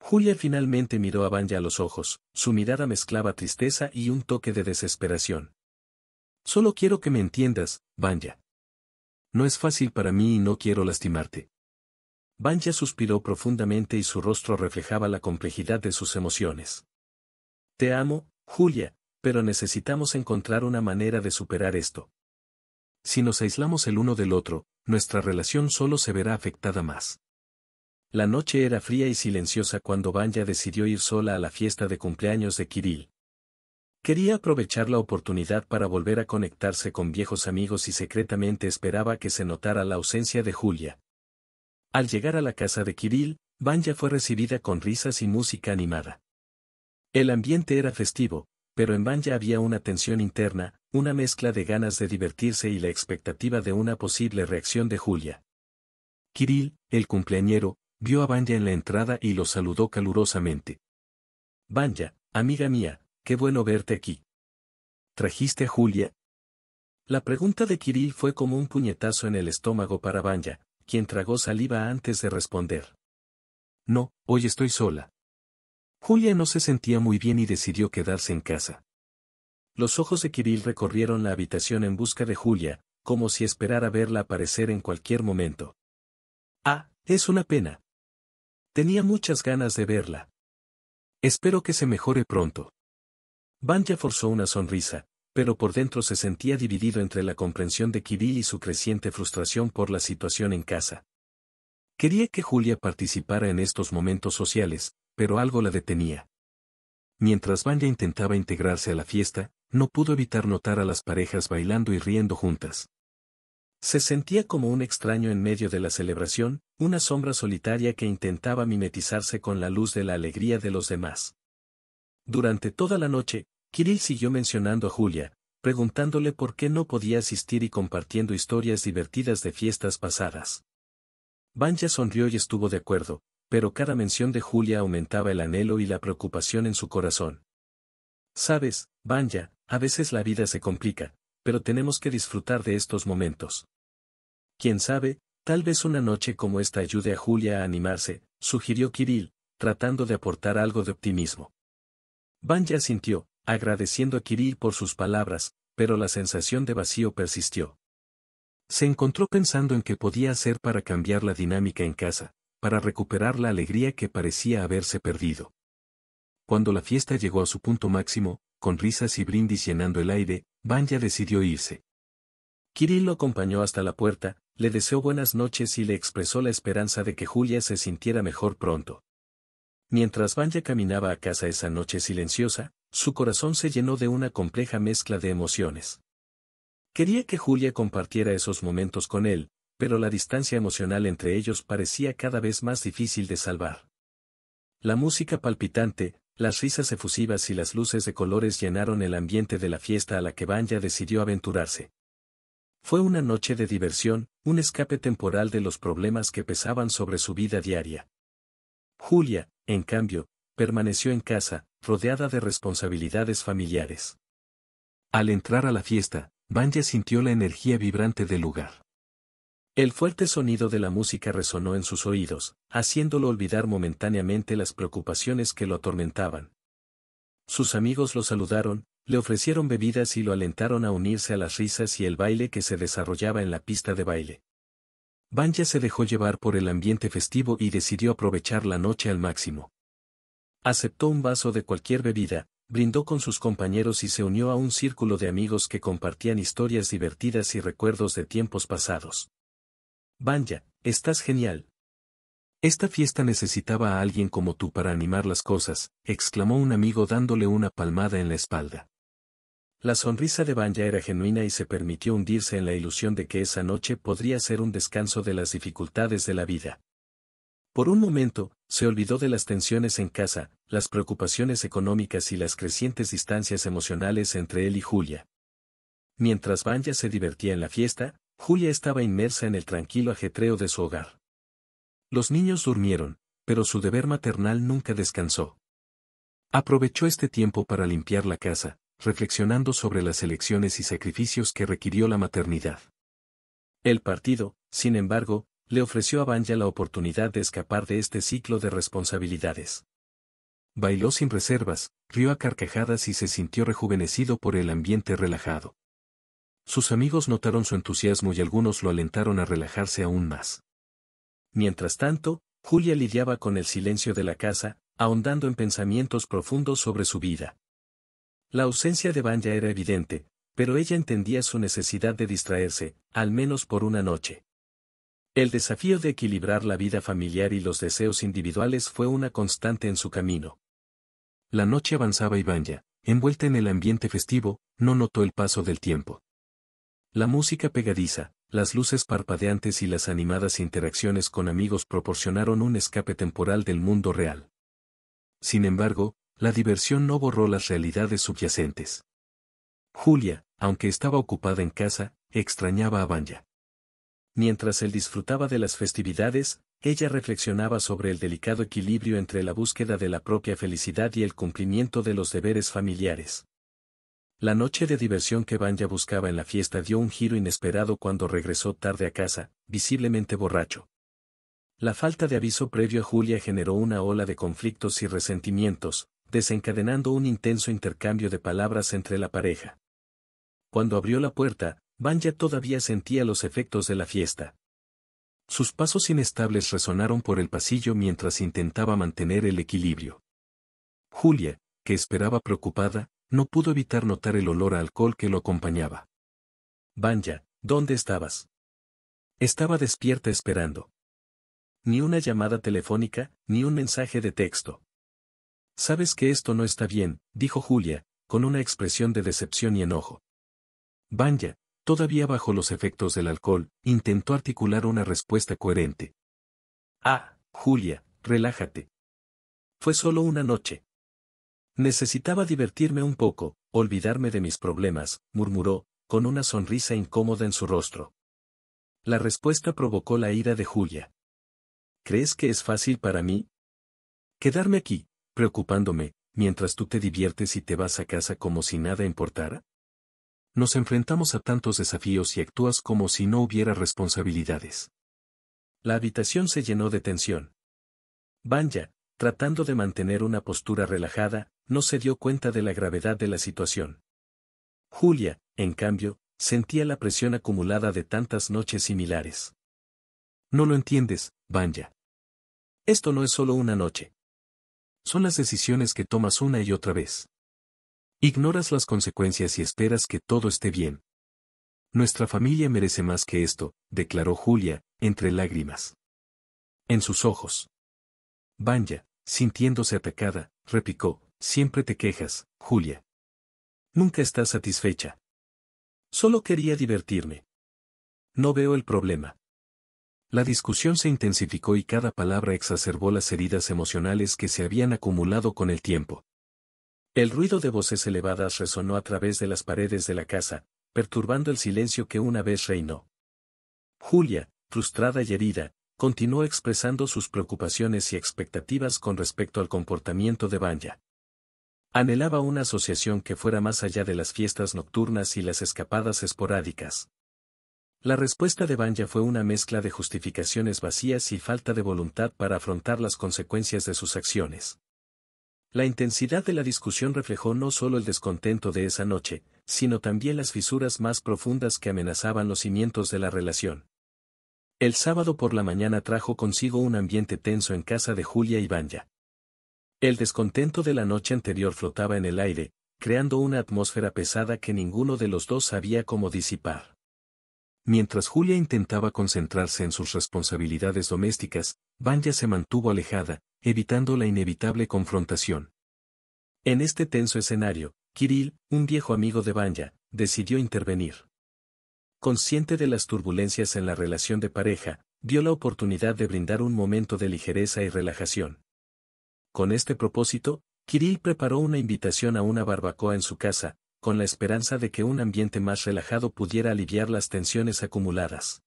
S1: Julia finalmente miró a Vanya a los ojos, su mirada mezclaba tristeza y un toque de desesperación. Solo quiero que me entiendas, Vanya. No es fácil para mí y no quiero lastimarte. Vanya suspiró profundamente y su rostro reflejaba la complejidad de sus emociones. Te amo, Julia, pero necesitamos encontrar una manera de superar esto. Si nos aislamos el uno del otro, nuestra relación solo se verá afectada más. La noche era fría y silenciosa cuando Banja decidió ir sola a la fiesta de cumpleaños de Kirill. Quería aprovechar la oportunidad para volver a conectarse con viejos amigos y secretamente esperaba que se notara la ausencia de Julia. Al llegar a la casa de Kirill, Banja fue recibida con risas y música animada. El ambiente era festivo, pero en Van había una tensión interna, una mezcla de ganas de divertirse y la expectativa de una posible reacción de Julia. Kirill, el cumpleañero, vio a Vanya en la entrada y lo saludó calurosamente. Vanya, amiga mía, qué bueno verte aquí. ¿Trajiste a Julia? La pregunta de Kirill fue como un puñetazo en el estómago para Vanya, quien tragó saliva antes de responder. No, hoy estoy sola. Julia no se sentía muy bien y decidió quedarse en casa. Los ojos de Kirill recorrieron la habitación en busca de Julia, como si esperara verla aparecer en cualquier momento. Ah, es una pena. Tenía muchas ganas de verla. Espero que se mejore pronto. ya forzó una sonrisa, pero por dentro se sentía dividido entre la comprensión de Kirill y su creciente frustración por la situación en casa. Quería que Julia participara en estos momentos sociales, pero algo la detenía. Mientras Vanya intentaba integrarse a la fiesta, no pudo evitar notar a las parejas bailando y riendo juntas. Se sentía como un extraño en medio de la celebración, una sombra solitaria que intentaba mimetizarse con la luz de la alegría de los demás. Durante toda la noche, Kirill siguió mencionando a Julia, preguntándole por qué no podía asistir y compartiendo historias divertidas de fiestas pasadas. Banja sonrió y estuvo de acuerdo, pero cada mención de Julia aumentaba el anhelo y la preocupación en su corazón. Sabes, Banja, a veces la vida se complica, pero tenemos que disfrutar de estos momentos. Quién sabe, tal vez una noche como esta ayude a Julia a animarse, sugirió Kirill, tratando de aportar algo de optimismo. Vanya sintió, agradeciendo a Kirill por sus palabras, pero la sensación de vacío persistió. Se encontró pensando en qué podía hacer para cambiar la dinámica en casa, para recuperar la alegría que parecía haberse perdido. Cuando la fiesta llegó a su punto máximo, con risas y brindis llenando el aire, Vanya decidió irse. Kirill lo acompañó hasta la puerta, le deseó buenas noches y le expresó la esperanza de que Julia se sintiera mejor pronto. Mientras Vanya caminaba a casa esa noche silenciosa, su corazón se llenó de una compleja mezcla de emociones. Quería que Julia compartiera esos momentos con él, pero la distancia emocional entre ellos parecía cada vez más difícil de salvar. La música palpitante, las risas efusivas y las luces de colores llenaron el ambiente de la fiesta a la que Banja decidió aventurarse. Fue una noche de diversión, un escape temporal de los problemas que pesaban sobre su vida diaria. Julia, en cambio, permaneció en casa, rodeada de responsabilidades familiares. Al entrar a la fiesta, Banja sintió la energía vibrante del lugar. El fuerte sonido de la música resonó en sus oídos, haciéndolo olvidar momentáneamente las preocupaciones que lo atormentaban. Sus amigos lo saludaron, le ofrecieron bebidas y lo alentaron a unirse a las risas y el baile que se desarrollaba en la pista de baile. Banja se dejó llevar por el ambiente festivo y decidió aprovechar la noche al máximo. Aceptó un vaso de cualquier bebida, brindó con sus compañeros y se unió a un círculo de amigos que compartían historias divertidas y recuerdos de tiempos pasados. Banja, estás genial. Esta fiesta necesitaba a alguien como tú para animar las cosas, exclamó un amigo dándole una palmada en la espalda. La sonrisa de Banja era genuina y se permitió hundirse en la ilusión de que esa noche podría ser un descanso de las dificultades de la vida. Por un momento, se olvidó de las tensiones en casa, las preocupaciones económicas y las crecientes distancias emocionales entre él y Julia. Mientras Banja se divertía en la fiesta, Julia estaba inmersa en el tranquilo ajetreo de su hogar. Los niños durmieron, pero su deber maternal nunca descansó. Aprovechó este tiempo para limpiar la casa, reflexionando sobre las elecciones y sacrificios que requirió la maternidad. El partido, sin embargo, le ofreció a Banja la oportunidad de escapar de este ciclo de responsabilidades. Bailó sin reservas, rió a carcajadas y se sintió rejuvenecido por el ambiente relajado. Sus amigos notaron su entusiasmo y algunos lo alentaron a relajarse aún más. Mientras tanto, Julia lidiaba con el silencio de la casa, ahondando en pensamientos profundos sobre su vida. La ausencia de Vanya era evidente, pero ella entendía su necesidad de distraerse, al menos por una noche. El desafío de equilibrar la vida familiar y los deseos individuales fue una constante en su camino. La noche avanzaba y Vanya, envuelta en el ambiente festivo, no notó el paso del tiempo. La música pegadiza, las luces parpadeantes y las animadas interacciones con amigos proporcionaron un escape temporal del mundo real. Sin embargo, la diversión no borró las realidades subyacentes. Julia, aunque estaba ocupada en casa, extrañaba a Banya. Mientras él disfrutaba de las festividades, ella reflexionaba sobre el delicado equilibrio entre la búsqueda de la propia felicidad y el cumplimiento de los deberes familiares. La noche de diversión que Vanya buscaba en la fiesta dio un giro inesperado cuando regresó tarde a casa, visiblemente borracho. La falta de aviso previo a Julia generó una ola de conflictos y resentimientos, desencadenando un intenso intercambio de palabras entre la pareja. Cuando abrió la puerta, Vanya todavía sentía los efectos de la fiesta. Sus pasos inestables resonaron por el pasillo mientras intentaba mantener el equilibrio. Julia, que esperaba preocupada, no pudo evitar notar el olor a alcohol que lo acompañaba. Banja, ¿dónde estabas? Estaba despierta esperando. Ni una llamada telefónica, ni un mensaje de texto. Sabes que esto no está bien, dijo Julia, con una expresión de decepción y enojo. Banja, todavía bajo los efectos del alcohol, intentó articular una respuesta coherente. Ah, Julia, relájate. Fue solo una noche. Necesitaba divertirme un poco, olvidarme de mis problemas, murmuró, con una sonrisa incómoda en su rostro. La respuesta provocó la ira de Julia. ¿Crees que es fácil para mí? ¿Quedarme aquí, preocupándome, mientras tú te diviertes y te vas a casa como si nada importara? Nos enfrentamos a tantos desafíos y actúas como si no hubiera responsabilidades. La habitación se llenó de tensión. ya!» tratando de mantener una postura relajada, no se dio cuenta de la gravedad de la situación. Julia, en cambio, sentía la presión acumulada de tantas noches similares. No lo entiendes, Vanya. Esto no es solo una noche. Son las decisiones que tomas una y otra vez. Ignoras las consecuencias y esperas que todo esté bien. Nuestra familia merece más que esto, declaró Julia, entre lágrimas. En sus ojos. Vanya, sintiéndose atacada, replicó, siempre te quejas, Julia. Nunca estás satisfecha. Solo quería divertirme. No veo el problema. La discusión se intensificó y cada palabra exacerbó las heridas emocionales que se habían acumulado con el tiempo. El ruido de voces elevadas resonó a través de las paredes de la casa, perturbando el silencio que una vez reinó. Julia, frustrada y herida, continuó expresando sus preocupaciones y expectativas con respecto al comportamiento de Banja. Anhelaba una asociación que fuera más allá de las fiestas nocturnas y las escapadas esporádicas. La respuesta de Banja fue una mezcla de justificaciones vacías y falta de voluntad para afrontar las consecuencias de sus acciones. La intensidad de la discusión reflejó no solo el descontento de esa noche, sino también las fisuras más profundas que amenazaban los cimientos de la relación. El sábado por la mañana trajo consigo un ambiente tenso en casa de Julia y Banja. El descontento de la noche anterior flotaba en el aire, creando una atmósfera pesada que ninguno de los dos sabía cómo disipar. Mientras Julia intentaba concentrarse en sus responsabilidades domésticas, Vanya se mantuvo alejada, evitando la inevitable confrontación. En este tenso escenario, Kirill, un viejo amigo de Banja, decidió intervenir consciente de las turbulencias en la relación de pareja, dio la oportunidad de brindar un momento de ligereza y relajación. Con este propósito, Kirill preparó una invitación a una barbacoa en su casa, con la esperanza de que un ambiente más relajado pudiera aliviar las tensiones acumuladas.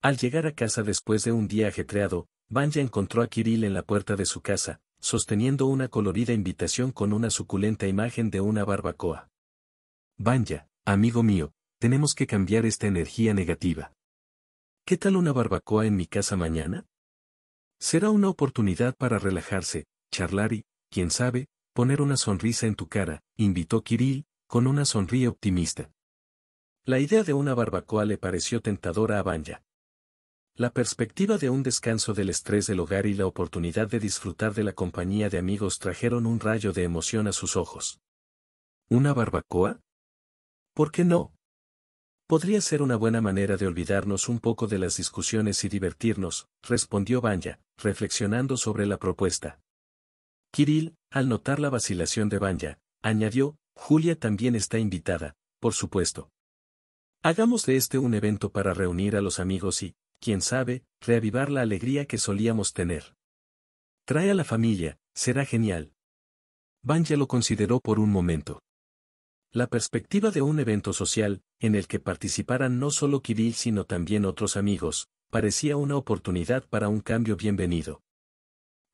S1: Al llegar a casa después de un día ajetreado, Vanya encontró a Kirill en la puerta de su casa, sosteniendo una colorida invitación con una suculenta imagen de una barbacoa. Vanya, amigo mío, tenemos que cambiar esta energía negativa. ¿Qué tal una barbacoa en mi casa mañana? Será una oportunidad para relajarse, charlar y, quién sabe, poner una sonrisa en tu cara, invitó Kirill, con una sonrisa optimista. La idea de una barbacoa le pareció tentadora a Banja. La perspectiva de un descanso del estrés del hogar y la oportunidad de disfrutar de la compañía de amigos trajeron un rayo de emoción a sus ojos. ¿Una barbacoa? ¿Por qué no? Podría ser una buena manera de olvidarnos un poco de las discusiones y divertirnos, respondió Banja, reflexionando sobre la propuesta. Kirill, al notar la vacilación de Banja, añadió, Julia también está invitada, por supuesto. Hagamos de este un evento para reunir a los amigos y, quién sabe, reavivar la alegría que solíamos tener. Trae a la familia, será genial. Banja lo consideró por un momento. La perspectiva de un evento social, en el que participaran no solo Kirill sino también otros amigos, parecía una oportunidad para un cambio bienvenido.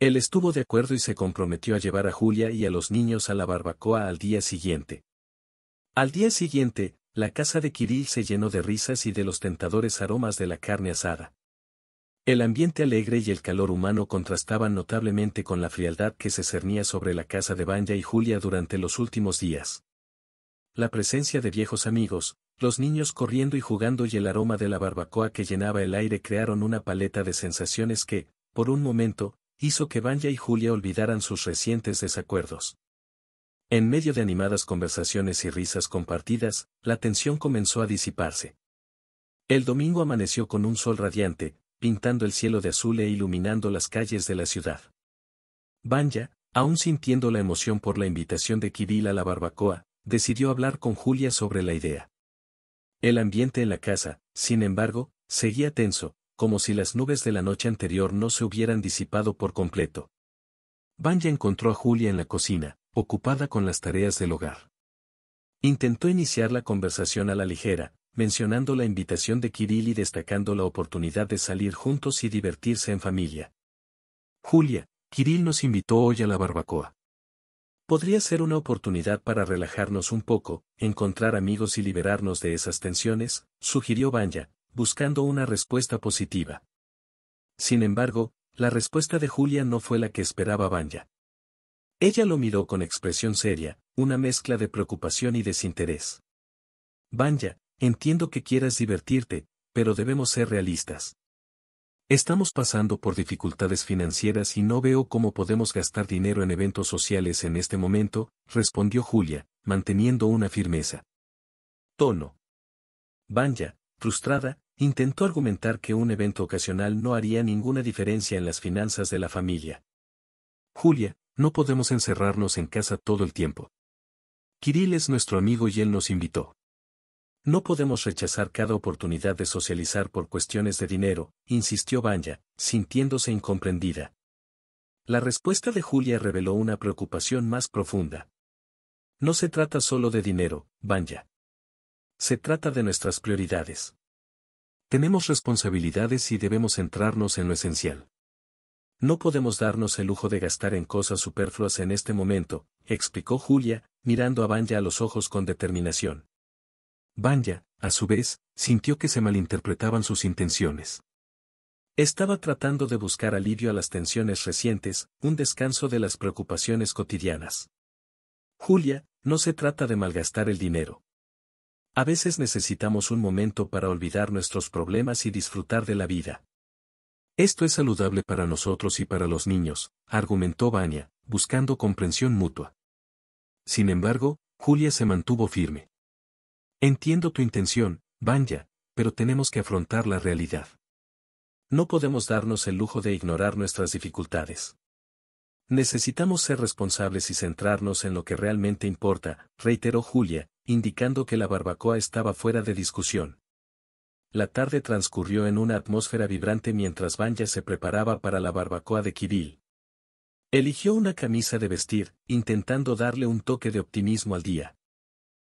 S1: Él estuvo de acuerdo y se comprometió a llevar a Julia y a los niños a la barbacoa al día siguiente. Al día siguiente, la casa de Kirill se llenó de risas y de los tentadores aromas de la carne asada. El ambiente alegre y el calor humano contrastaban notablemente con la frialdad que se cernía sobre la casa de Vanya y Julia durante los últimos días la presencia de viejos amigos, los niños corriendo y jugando y el aroma de la barbacoa que llenaba el aire crearon una paleta de sensaciones que, por un momento, hizo que Vanya y Julia olvidaran sus recientes desacuerdos. En medio de animadas conversaciones y risas compartidas, la tensión comenzó a disiparse. El domingo amaneció con un sol radiante, pintando el cielo de azul e iluminando las calles de la ciudad. Banja, aún sintiendo la emoción por la invitación de Kirill a la barbacoa, decidió hablar con Julia sobre la idea. El ambiente en la casa, sin embargo, seguía tenso, como si las nubes de la noche anterior no se hubieran disipado por completo. Vanya encontró a Julia en la cocina, ocupada con las tareas del hogar. Intentó iniciar la conversación a la ligera, mencionando la invitación de Kirill y destacando la oportunidad de salir juntos y divertirse en familia. Julia, Kirill nos invitó hoy a la barbacoa. Podría ser una oportunidad para relajarnos un poco, encontrar amigos y liberarnos de esas tensiones, sugirió Banja, buscando una respuesta positiva. Sin embargo, la respuesta de Julia no fue la que esperaba Banja. Ella lo miró con expresión seria, una mezcla de preocupación y desinterés. Banja, entiendo que quieras divertirte, pero debemos ser realistas. Estamos pasando por dificultades financieras y no veo cómo podemos gastar dinero en eventos sociales en este momento, respondió Julia, manteniendo una firmeza. Tono. Banja, frustrada, intentó argumentar que un evento ocasional no haría ninguna diferencia en las finanzas de la familia. Julia, no podemos encerrarnos en casa todo el tiempo. Kirill es nuestro amigo y él nos invitó. No podemos rechazar cada oportunidad de socializar por cuestiones de dinero, insistió Banja, sintiéndose incomprendida. La respuesta de Julia reveló una preocupación más profunda. No se trata solo de dinero, Banja. Se trata de nuestras prioridades. Tenemos responsabilidades y debemos centrarnos en lo esencial. No podemos darnos el lujo de gastar en cosas superfluas en este momento, explicó Julia, mirando a Banja a los ojos con determinación. Banya, a su vez, sintió que se malinterpretaban sus intenciones. Estaba tratando de buscar alivio a las tensiones recientes, un descanso de las preocupaciones cotidianas. Julia, no se trata de malgastar el dinero. A veces necesitamos un momento para olvidar nuestros problemas y disfrutar de la vida. Esto es saludable para nosotros y para los niños, argumentó Banya, buscando comprensión mutua. Sin embargo, Julia se mantuvo firme. Entiendo tu intención, Banya, pero tenemos que afrontar la realidad. No podemos darnos el lujo de ignorar nuestras dificultades. Necesitamos ser responsables y centrarnos en lo que realmente importa, reiteró Julia, indicando que la barbacoa estaba fuera de discusión. La tarde transcurrió en una atmósfera vibrante mientras Banja se preparaba para la barbacoa de Kirill. Eligió una camisa de vestir, intentando darle un toque de optimismo al día.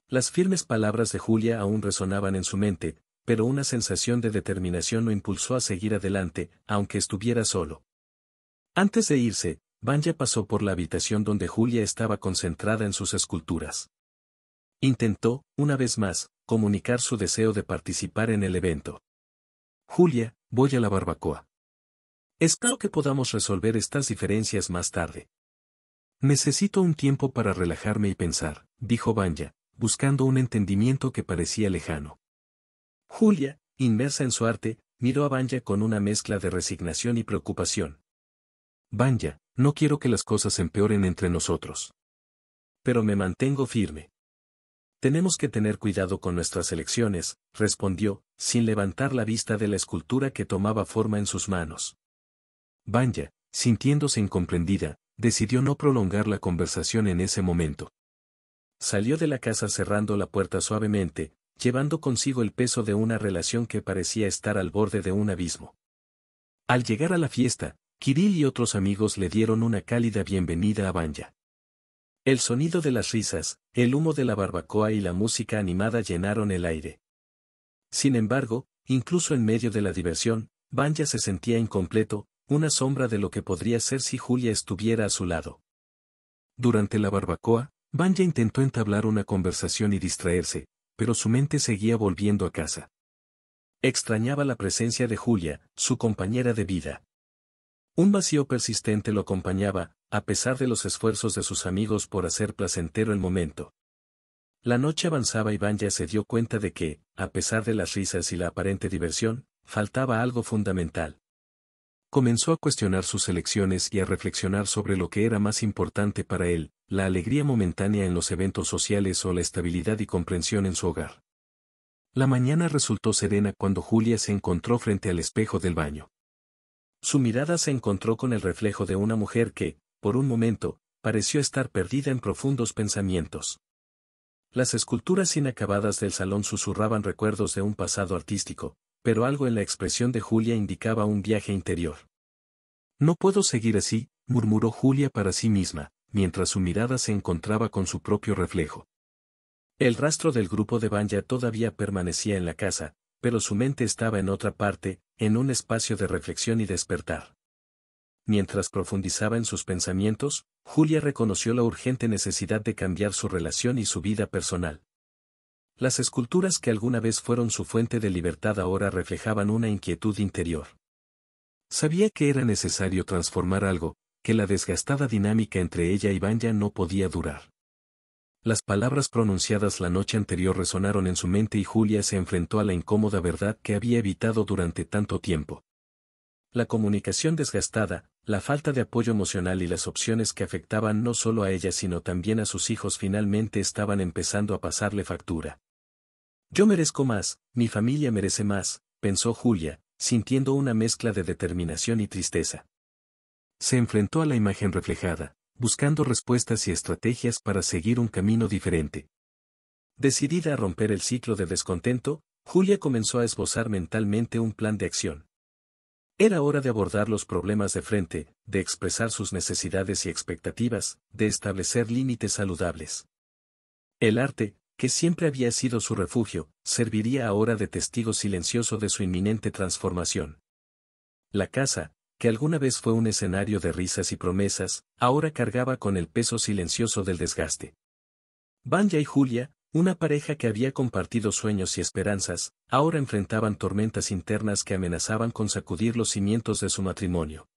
S1: Las firmes palabras de Julia aún resonaban en su mente, pero una sensación de determinación lo impulsó a seguir adelante, aunque estuviera solo. Antes de irse, Vanya pasó por la habitación donde Julia estaba concentrada en sus esculturas. Intentó, una vez más, comunicar su deseo de participar en el evento. Julia, voy a la barbacoa. Espero que podamos resolver estas diferencias más tarde. Necesito un tiempo para relajarme y pensar, dijo Vanya, buscando un entendimiento que parecía lejano. Julia, inmersa en su arte, miró a Banja con una mezcla de resignación y preocupación. Banja, no quiero que las cosas empeoren entre nosotros. Pero me mantengo firme. Tenemos que tener cuidado con nuestras elecciones, respondió, sin levantar la vista de la escultura que tomaba forma en sus manos. Banja, sintiéndose incomprendida, decidió no prolongar la conversación en ese momento. Salió de la casa cerrando la puerta suavemente, llevando consigo el peso de una relación que parecía estar al borde de un abismo. Al llegar a la fiesta, Kirill y otros amigos le dieron una cálida bienvenida a Banja. El sonido de las risas, el humo de la barbacoa y la música animada llenaron el aire. Sin embargo, incluso en medio de la diversión, Banja se sentía incompleto, una sombra de lo que podría ser si Julia estuviera a su lado. Durante la barbacoa, Vanya intentó entablar una conversación y distraerse, pero su mente seguía volviendo a casa. Extrañaba la presencia de Julia, su compañera de vida. Un vacío persistente lo acompañaba, a pesar de los esfuerzos de sus amigos por hacer placentero el momento. La noche avanzaba y Vanya se dio cuenta de que, a pesar de las risas y la aparente diversión, faltaba algo fundamental comenzó a cuestionar sus elecciones y a reflexionar sobre lo que era más importante para él, la alegría momentánea en los eventos sociales o la estabilidad y comprensión en su hogar. La mañana resultó serena cuando Julia se encontró frente al espejo del baño. Su mirada se encontró con el reflejo de una mujer que, por un momento, pareció estar perdida en profundos pensamientos. Las esculturas inacabadas del salón susurraban recuerdos de un pasado artístico, pero algo en la expresión de Julia indicaba un viaje interior. No puedo seguir así, murmuró Julia para sí misma, mientras su mirada se encontraba con su propio reflejo. El rastro del grupo de Banja todavía permanecía en la casa, pero su mente estaba en otra parte, en un espacio de reflexión y despertar. Mientras profundizaba en sus pensamientos, Julia reconoció la urgente necesidad de cambiar su relación y su vida personal. Las esculturas que alguna vez fueron su fuente de libertad ahora reflejaban una inquietud interior. Sabía que era necesario transformar algo, que la desgastada dinámica entre ella y Vanya no podía durar. Las palabras pronunciadas la noche anterior resonaron en su mente y Julia se enfrentó a la incómoda verdad que había evitado durante tanto tiempo. La comunicación desgastada, la falta de apoyo emocional y las opciones que afectaban no solo a ella sino también a sus hijos finalmente estaban empezando a pasarle factura. Yo merezco más, mi familia merece más, pensó Julia, sintiendo una mezcla de determinación y tristeza. Se enfrentó a la imagen reflejada, buscando respuestas y estrategias para seguir un camino diferente. Decidida a romper el ciclo de descontento, Julia comenzó a esbozar mentalmente un plan de acción. Era hora de abordar los problemas de frente, de expresar sus necesidades y expectativas, de establecer límites saludables. El arte, que siempre había sido su refugio, serviría ahora de testigo silencioso de su inminente transformación. La casa, que alguna vez fue un escenario de risas y promesas, ahora cargaba con el peso silencioso del desgaste. Banja y Julia, una pareja que había compartido sueños y esperanzas, ahora enfrentaban tormentas internas que amenazaban con sacudir los cimientos de su matrimonio.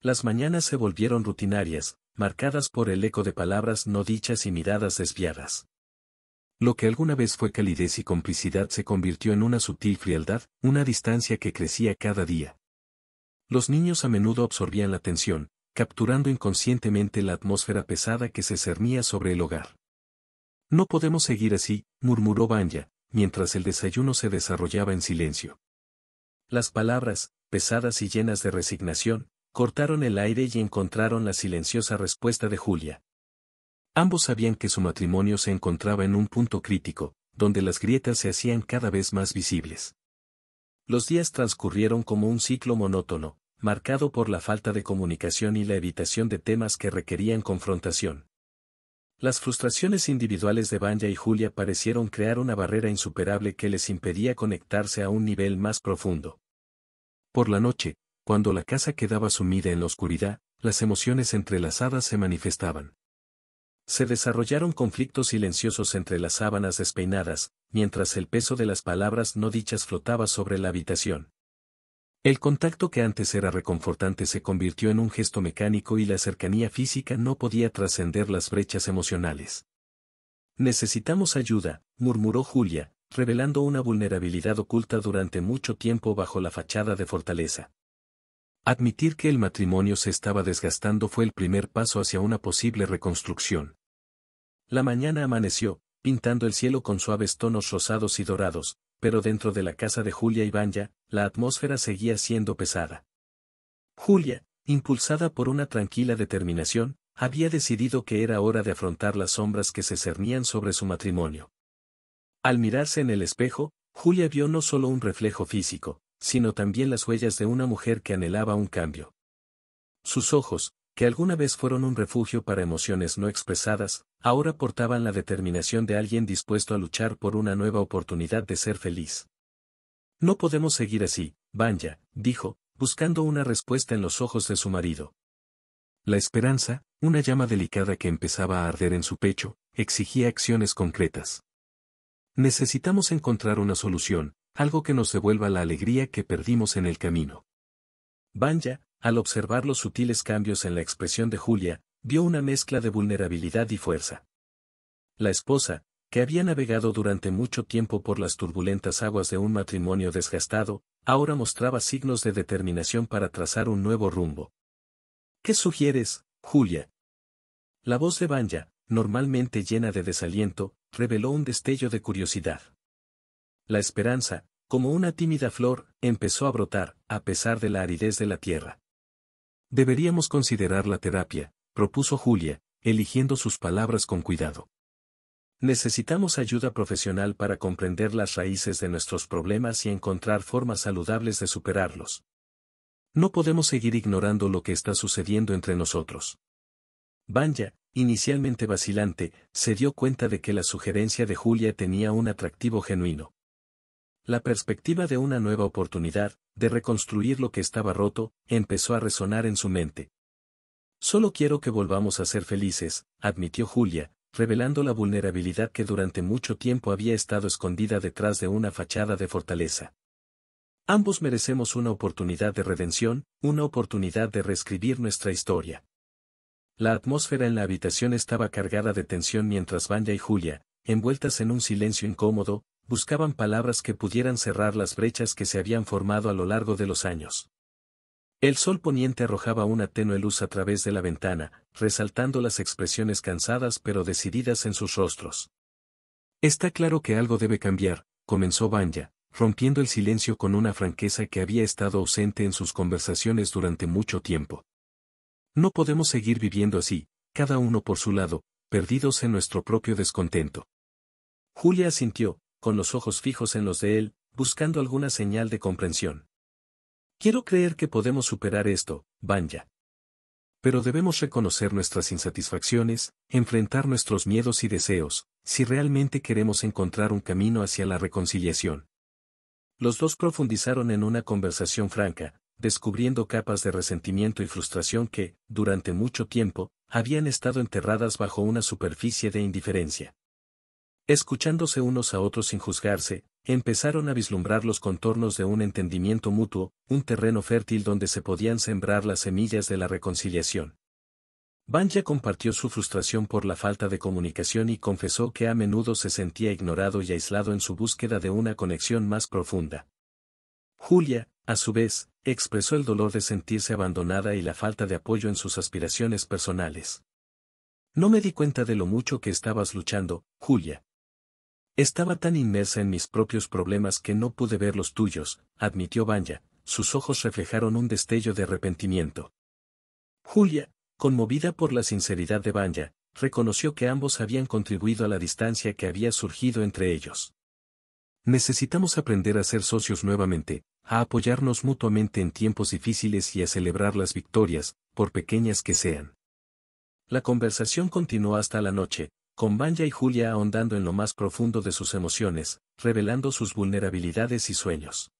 S1: Las mañanas se volvieron rutinarias, marcadas por el eco de palabras no dichas y miradas desviadas. Lo que alguna vez fue calidez y complicidad se convirtió en una sutil frialdad, una distancia que crecía cada día. Los niños a menudo absorbían la tensión, capturando inconscientemente la atmósfera pesada que se cernía sobre el hogar. No podemos seguir así, murmuró Banya, mientras el desayuno se desarrollaba en silencio. Las palabras, pesadas y llenas de resignación, cortaron el aire y encontraron la silenciosa respuesta de Julia. Ambos sabían que su matrimonio se encontraba en un punto crítico, donde las grietas se hacían cada vez más visibles. Los días transcurrieron como un ciclo monótono, marcado por la falta de comunicación y la evitación de temas que requerían confrontación. Las frustraciones individuales de Banja y Julia parecieron crear una barrera insuperable que les impedía conectarse a un nivel más profundo. Por la noche, cuando la casa quedaba sumida en la oscuridad, las emociones entrelazadas se manifestaban. Se desarrollaron conflictos silenciosos entre las sábanas despeinadas, mientras el peso de las palabras no dichas flotaba sobre la habitación. El contacto que antes era reconfortante se convirtió en un gesto mecánico y la cercanía física no podía trascender las brechas emocionales. Necesitamos ayuda, murmuró Julia, revelando una vulnerabilidad oculta durante mucho tiempo bajo la fachada de fortaleza. Admitir que el matrimonio se estaba desgastando fue el primer paso hacia una posible reconstrucción. La mañana amaneció, pintando el cielo con suaves tonos rosados y dorados, pero dentro de la casa de Julia y Banja la atmósfera seguía siendo pesada. Julia, impulsada por una tranquila determinación, había decidido que era hora de afrontar las sombras que se cernían sobre su matrimonio. Al mirarse en el espejo, Julia vio no solo un reflejo físico, sino también las huellas de una mujer que anhelaba un cambio. Sus ojos, que alguna vez fueron un refugio para emociones no expresadas, Ahora portaban la determinación de alguien dispuesto a luchar por una nueva oportunidad de ser feliz. No podemos seguir así, Banja, dijo, buscando una respuesta en los ojos de su marido. La esperanza, una llama delicada que empezaba a arder en su pecho, exigía acciones concretas. Necesitamos encontrar una solución, algo que nos devuelva la alegría que perdimos en el camino. Banja, al observar los sutiles cambios en la expresión de Julia, vio una mezcla de vulnerabilidad y fuerza. La esposa, que había navegado durante mucho tiempo por las turbulentas aguas de un matrimonio desgastado, ahora mostraba signos de determinación para trazar un nuevo rumbo. ¿Qué sugieres, Julia? La voz de Banja, normalmente llena de desaliento, reveló un destello de curiosidad. La esperanza, como una tímida flor, empezó a brotar, a pesar de la aridez de la tierra. Deberíamos considerar la terapia, propuso Julia, eligiendo sus palabras con cuidado. Necesitamos ayuda profesional para comprender las raíces de nuestros problemas y encontrar formas saludables de superarlos. No podemos seguir ignorando lo que está sucediendo entre nosotros. Banja, inicialmente vacilante, se dio cuenta de que la sugerencia de Julia tenía un atractivo genuino. La perspectiva de una nueva oportunidad, de reconstruir lo que estaba roto, empezó a resonar en su mente, Solo quiero que volvamos a ser felices, admitió Julia, revelando la vulnerabilidad que durante mucho tiempo había estado escondida detrás de una fachada de fortaleza. Ambos merecemos una oportunidad de redención, una oportunidad de reescribir nuestra historia. La atmósfera en la habitación estaba cargada de tensión mientras Vanya y Julia, envueltas en un silencio incómodo, buscaban palabras que pudieran cerrar las brechas que se habían formado a lo largo de los años. El sol poniente arrojaba una tenue luz a través de la ventana, resaltando las expresiones cansadas pero decididas en sus rostros. Está claro que algo debe cambiar, comenzó Banja, rompiendo el silencio con una franqueza que había estado ausente en sus conversaciones durante mucho tiempo. No podemos seguir viviendo así, cada uno por su lado, perdidos en nuestro propio descontento. Julia asintió, con los ojos fijos en los de él, buscando alguna señal de comprensión. Quiero creer que podemos superar esto, ya Pero debemos reconocer nuestras insatisfacciones, enfrentar nuestros miedos y deseos, si realmente queremos encontrar un camino hacia la reconciliación. Los dos profundizaron en una conversación franca, descubriendo capas de resentimiento y frustración que, durante mucho tiempo, habían estado enterradas bajo una superficie de indiferencia. Escuchándose unos a otros sin juzgarse, Empezaron a vislumbrar los contornos de un entendimiento mutuo, un terreno fértil donde se podían sembrar las semillas de la reconciliación. Banja compartió su frustración por la falta de comunicación y confesó que a menudo se sentía ignorado y aislado en su búsqueda de una conexión más profunda. Julia, a su vez, expresó el dolor de sentirse abandonada y la falta de apoyo en sus aspiraciones personales. No me di cuenta de lo mucho que estabas luchando, Julia, estaba tan inmersa en mis propios problemas que no pude ver los tuyos, admitió Banja. sus ojos reflejaron un destello de arrepentimiento. Julia, conmovida por la sinceridad de Banja, reconoció que ambos habían contribuido a la distancia que había surgido entre ellos. Necesitamos aprender a ser socios nuevamente, a apoyarnos mutuamente en tiempos difíciles y a celebrar las victorias, por pequeñas que sean. La conversación continuó hasta la noche, con Banja y Julia ahondando en lo más profundo de sus emociones, revelando sus vulnerabilidades y sueños.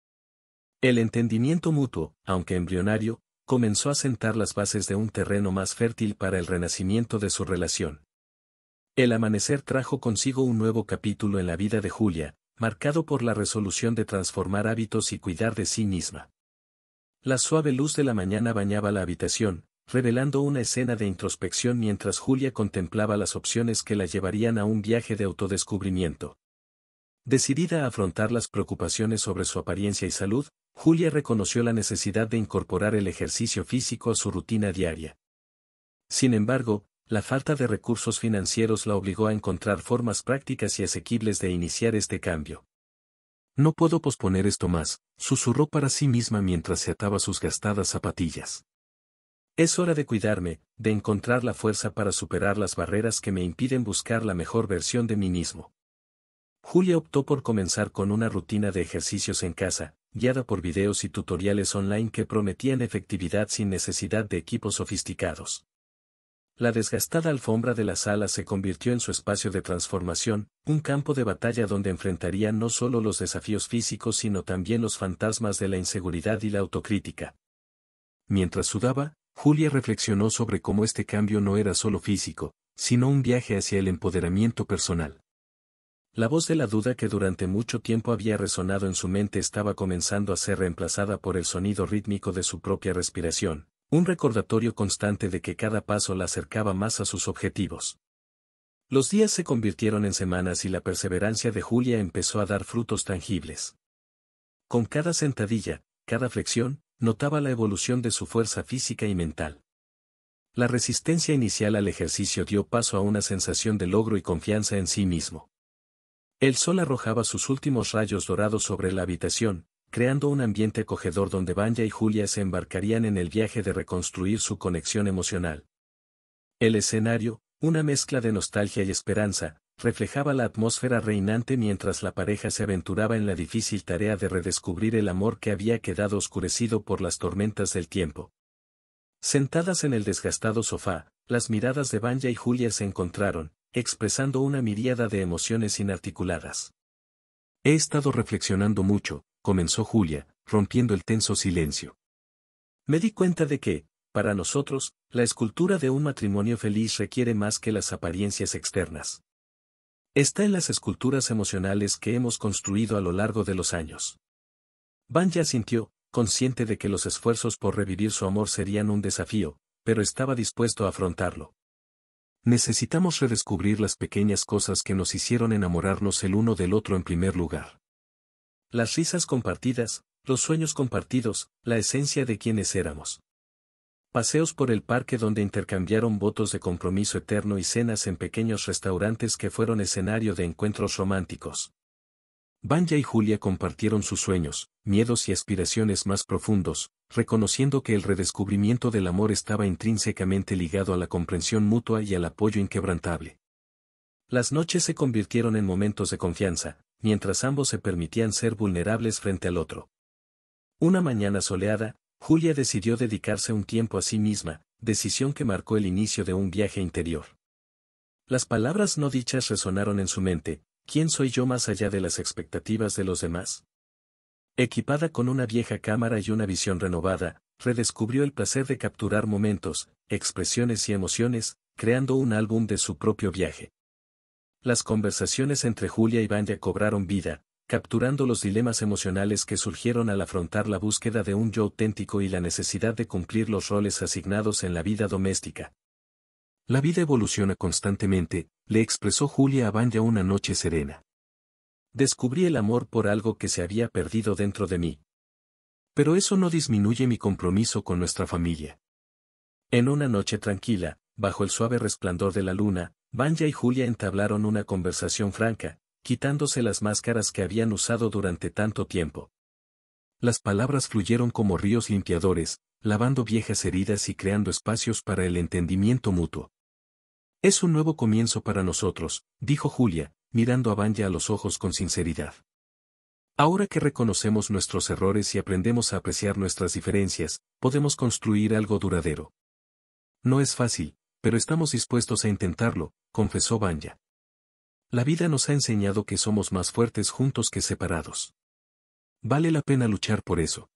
S1: El entendimiento mutuo, aunque embrionario, comenzó a sentar las bases de un terreno más fértil para el renacimiento de su relación. El amanecer trajo consigo un nuevo capítulo en la vida de Julia, marcado por la resolución de transformar hábitos y cuidar de sí misma. La suave luz de la mañana bañaba la habitación, revelando una escena de introspección mientras Julia contemplaba las opciones que la llevarían a un viaje de autodescubrimiento. Decidida a afrontar las preocupaciones sobre su apariencia y salud, Julia reconoció la necesidad de incorporar el ejercicio físico a su rutina diaria. Sin embargo, la falta de recursos financieros la obligó a encontrar formas prácticas y asequibles de iniciar este cambio. No puedo posponer esto más, susurró para sí misma mientras se ataba sus gastadas zapatillas. Es hora de cuidarme, de encontrar la fuerza para superar las barreras que me impiden buscar la mejor versión de mí mismo. Julia optó por comenzar con una rutina de ejercicios en casa, guiada por videos y tutoriales online que prometían efectividad sin necesidad de equipos sofisticados. La desgastada alfombra de la sala se convirtió en su espacio de transformación, un campo de batalla donde enfrentaría no solo los desafíos físicos sino también los fantasmas de la inseguridad y la autocrítica. Mientras sudaba, Julia reflexionó sobre cómo este cambio no era solo físico, sino un viaje hacia el empoderamiento personal. La voz de la duda que durante mucho tiempo había resonado en su mente estaba comenzando a ser reemplazada por el sonido rítmico de su propia respiración, un recordatorio constante de que cada paso la acercaba más a sus objetivos. Los días se convirtieron en semanas y la perseverancia de Julia empezó a dar frutos tangibles. Con cada sentadilla, cada flexión, notaba la evolución de su fuerza física y mental. La resistencia inicial al ejercicio dio paso a una sensación de logro y confianza en sí mismo. El sol arrojaba sus últimos rayos dorados sobre la habitación, creando un ambiente acogedor donde Banja y Julia se embarcarían en el viaje de reconstruir su conexión emocional. El escenario, una mezcla de nostalgia y esperanza, reflejaba la atmósfera reinante mientras la pareja se aventuraba en la difícil tarea de redescubrir el amor que había quedado oscurecido por las tormentas del tiempo. Sentadas en el desgastado sofá, las miradas de Banja y Julia se encontraron, expresando una miríada de emociones inarticuladas. He estado reflexionando mucho, comenzó Julia, rompiendo el tenso silencio. Me di cuenta de que, para nosotros, la escultura de un matrimonio feliz requiere más que las apariencias externas. Está en las esculturas emocionales que hemos construido a lo largo de los años. Van ya sintió, consciente de que los esfuerzos por revivir su amor serían un desafío, pero estaba dispuesto a afrontarlo. Necesitamos redescubrir las pequeñas cosas que nos hicieron enamorarnos el uno del otro en primer lugar. Las risas compartidas, los sueños compartidos, la esencia de quienes éramos. Paseos por el parque donde intercambiaron votos de compromiso eterno y cenas en pequeños restaurantes que fueron escenario de encuentros románticos. Banja y Julia compartieron sus sueños, miedos y aspiraciones más profundos, reconociendo que el redescubrimiento del amor estaba intrínsecamente ligado a la comprensión mutua y al apoyo inquebrantable. Las noches se convirtieron en momentos de confianza, mientras ambos se permitían ser vulnerables frente al otro. Una mañana soleada, Julia decidió dedicarse un tiempo a sí misma, decisión que marcó el inicio de un viaje interior. Las palabras no dichas resonaron en su mente, ¿quién soy yo más allá de las expectativas de los demás? Equipada con una vieja cámara y una visión renovada, redescubrió el placer de capturar momentos, expresiones y emociones, creando un álbum de su propio viaje. Las conversaciones entre Julia y Vanya cobraron vida, capturando los dilemas emocionales que surgieron al afrontar la búsqueda de un yo auténtico y la necesidad de cumplir los roles asignados en la vida doméstica. La vida evoluciona constantemente, le expresó Julia a Vanya una noche serena. Descubrí el amor por algo que se había perdido dentro de mí. Pero eso no disminuye mi compromiso con nuestra familia. En una noche tranquila, bajo el suave resplandor de la luna, Banja y Julia entablaron una conversación franca, quitándose las máscaras que habían usado durante tanto tiempo. Las palabras fluyeron como ríos limpiadores, lavando viejas heridas y creando espacios para el entendimiento mutuo. Es un nuevo comienzo para nosotros, dijo Julia, mirando a Vanya a los ojos con sinceridad. Ahora que reconocemos nuestros errores y aprendemos a apreciar nuestras diferencias, podemos construir algo duradero. No es fácil, pero estamos dispuestos a intentarlo, confesó Vanya. La vida nos ha enseñado que somos más fuertes juntos que separados. Vale la pena luchar por eso.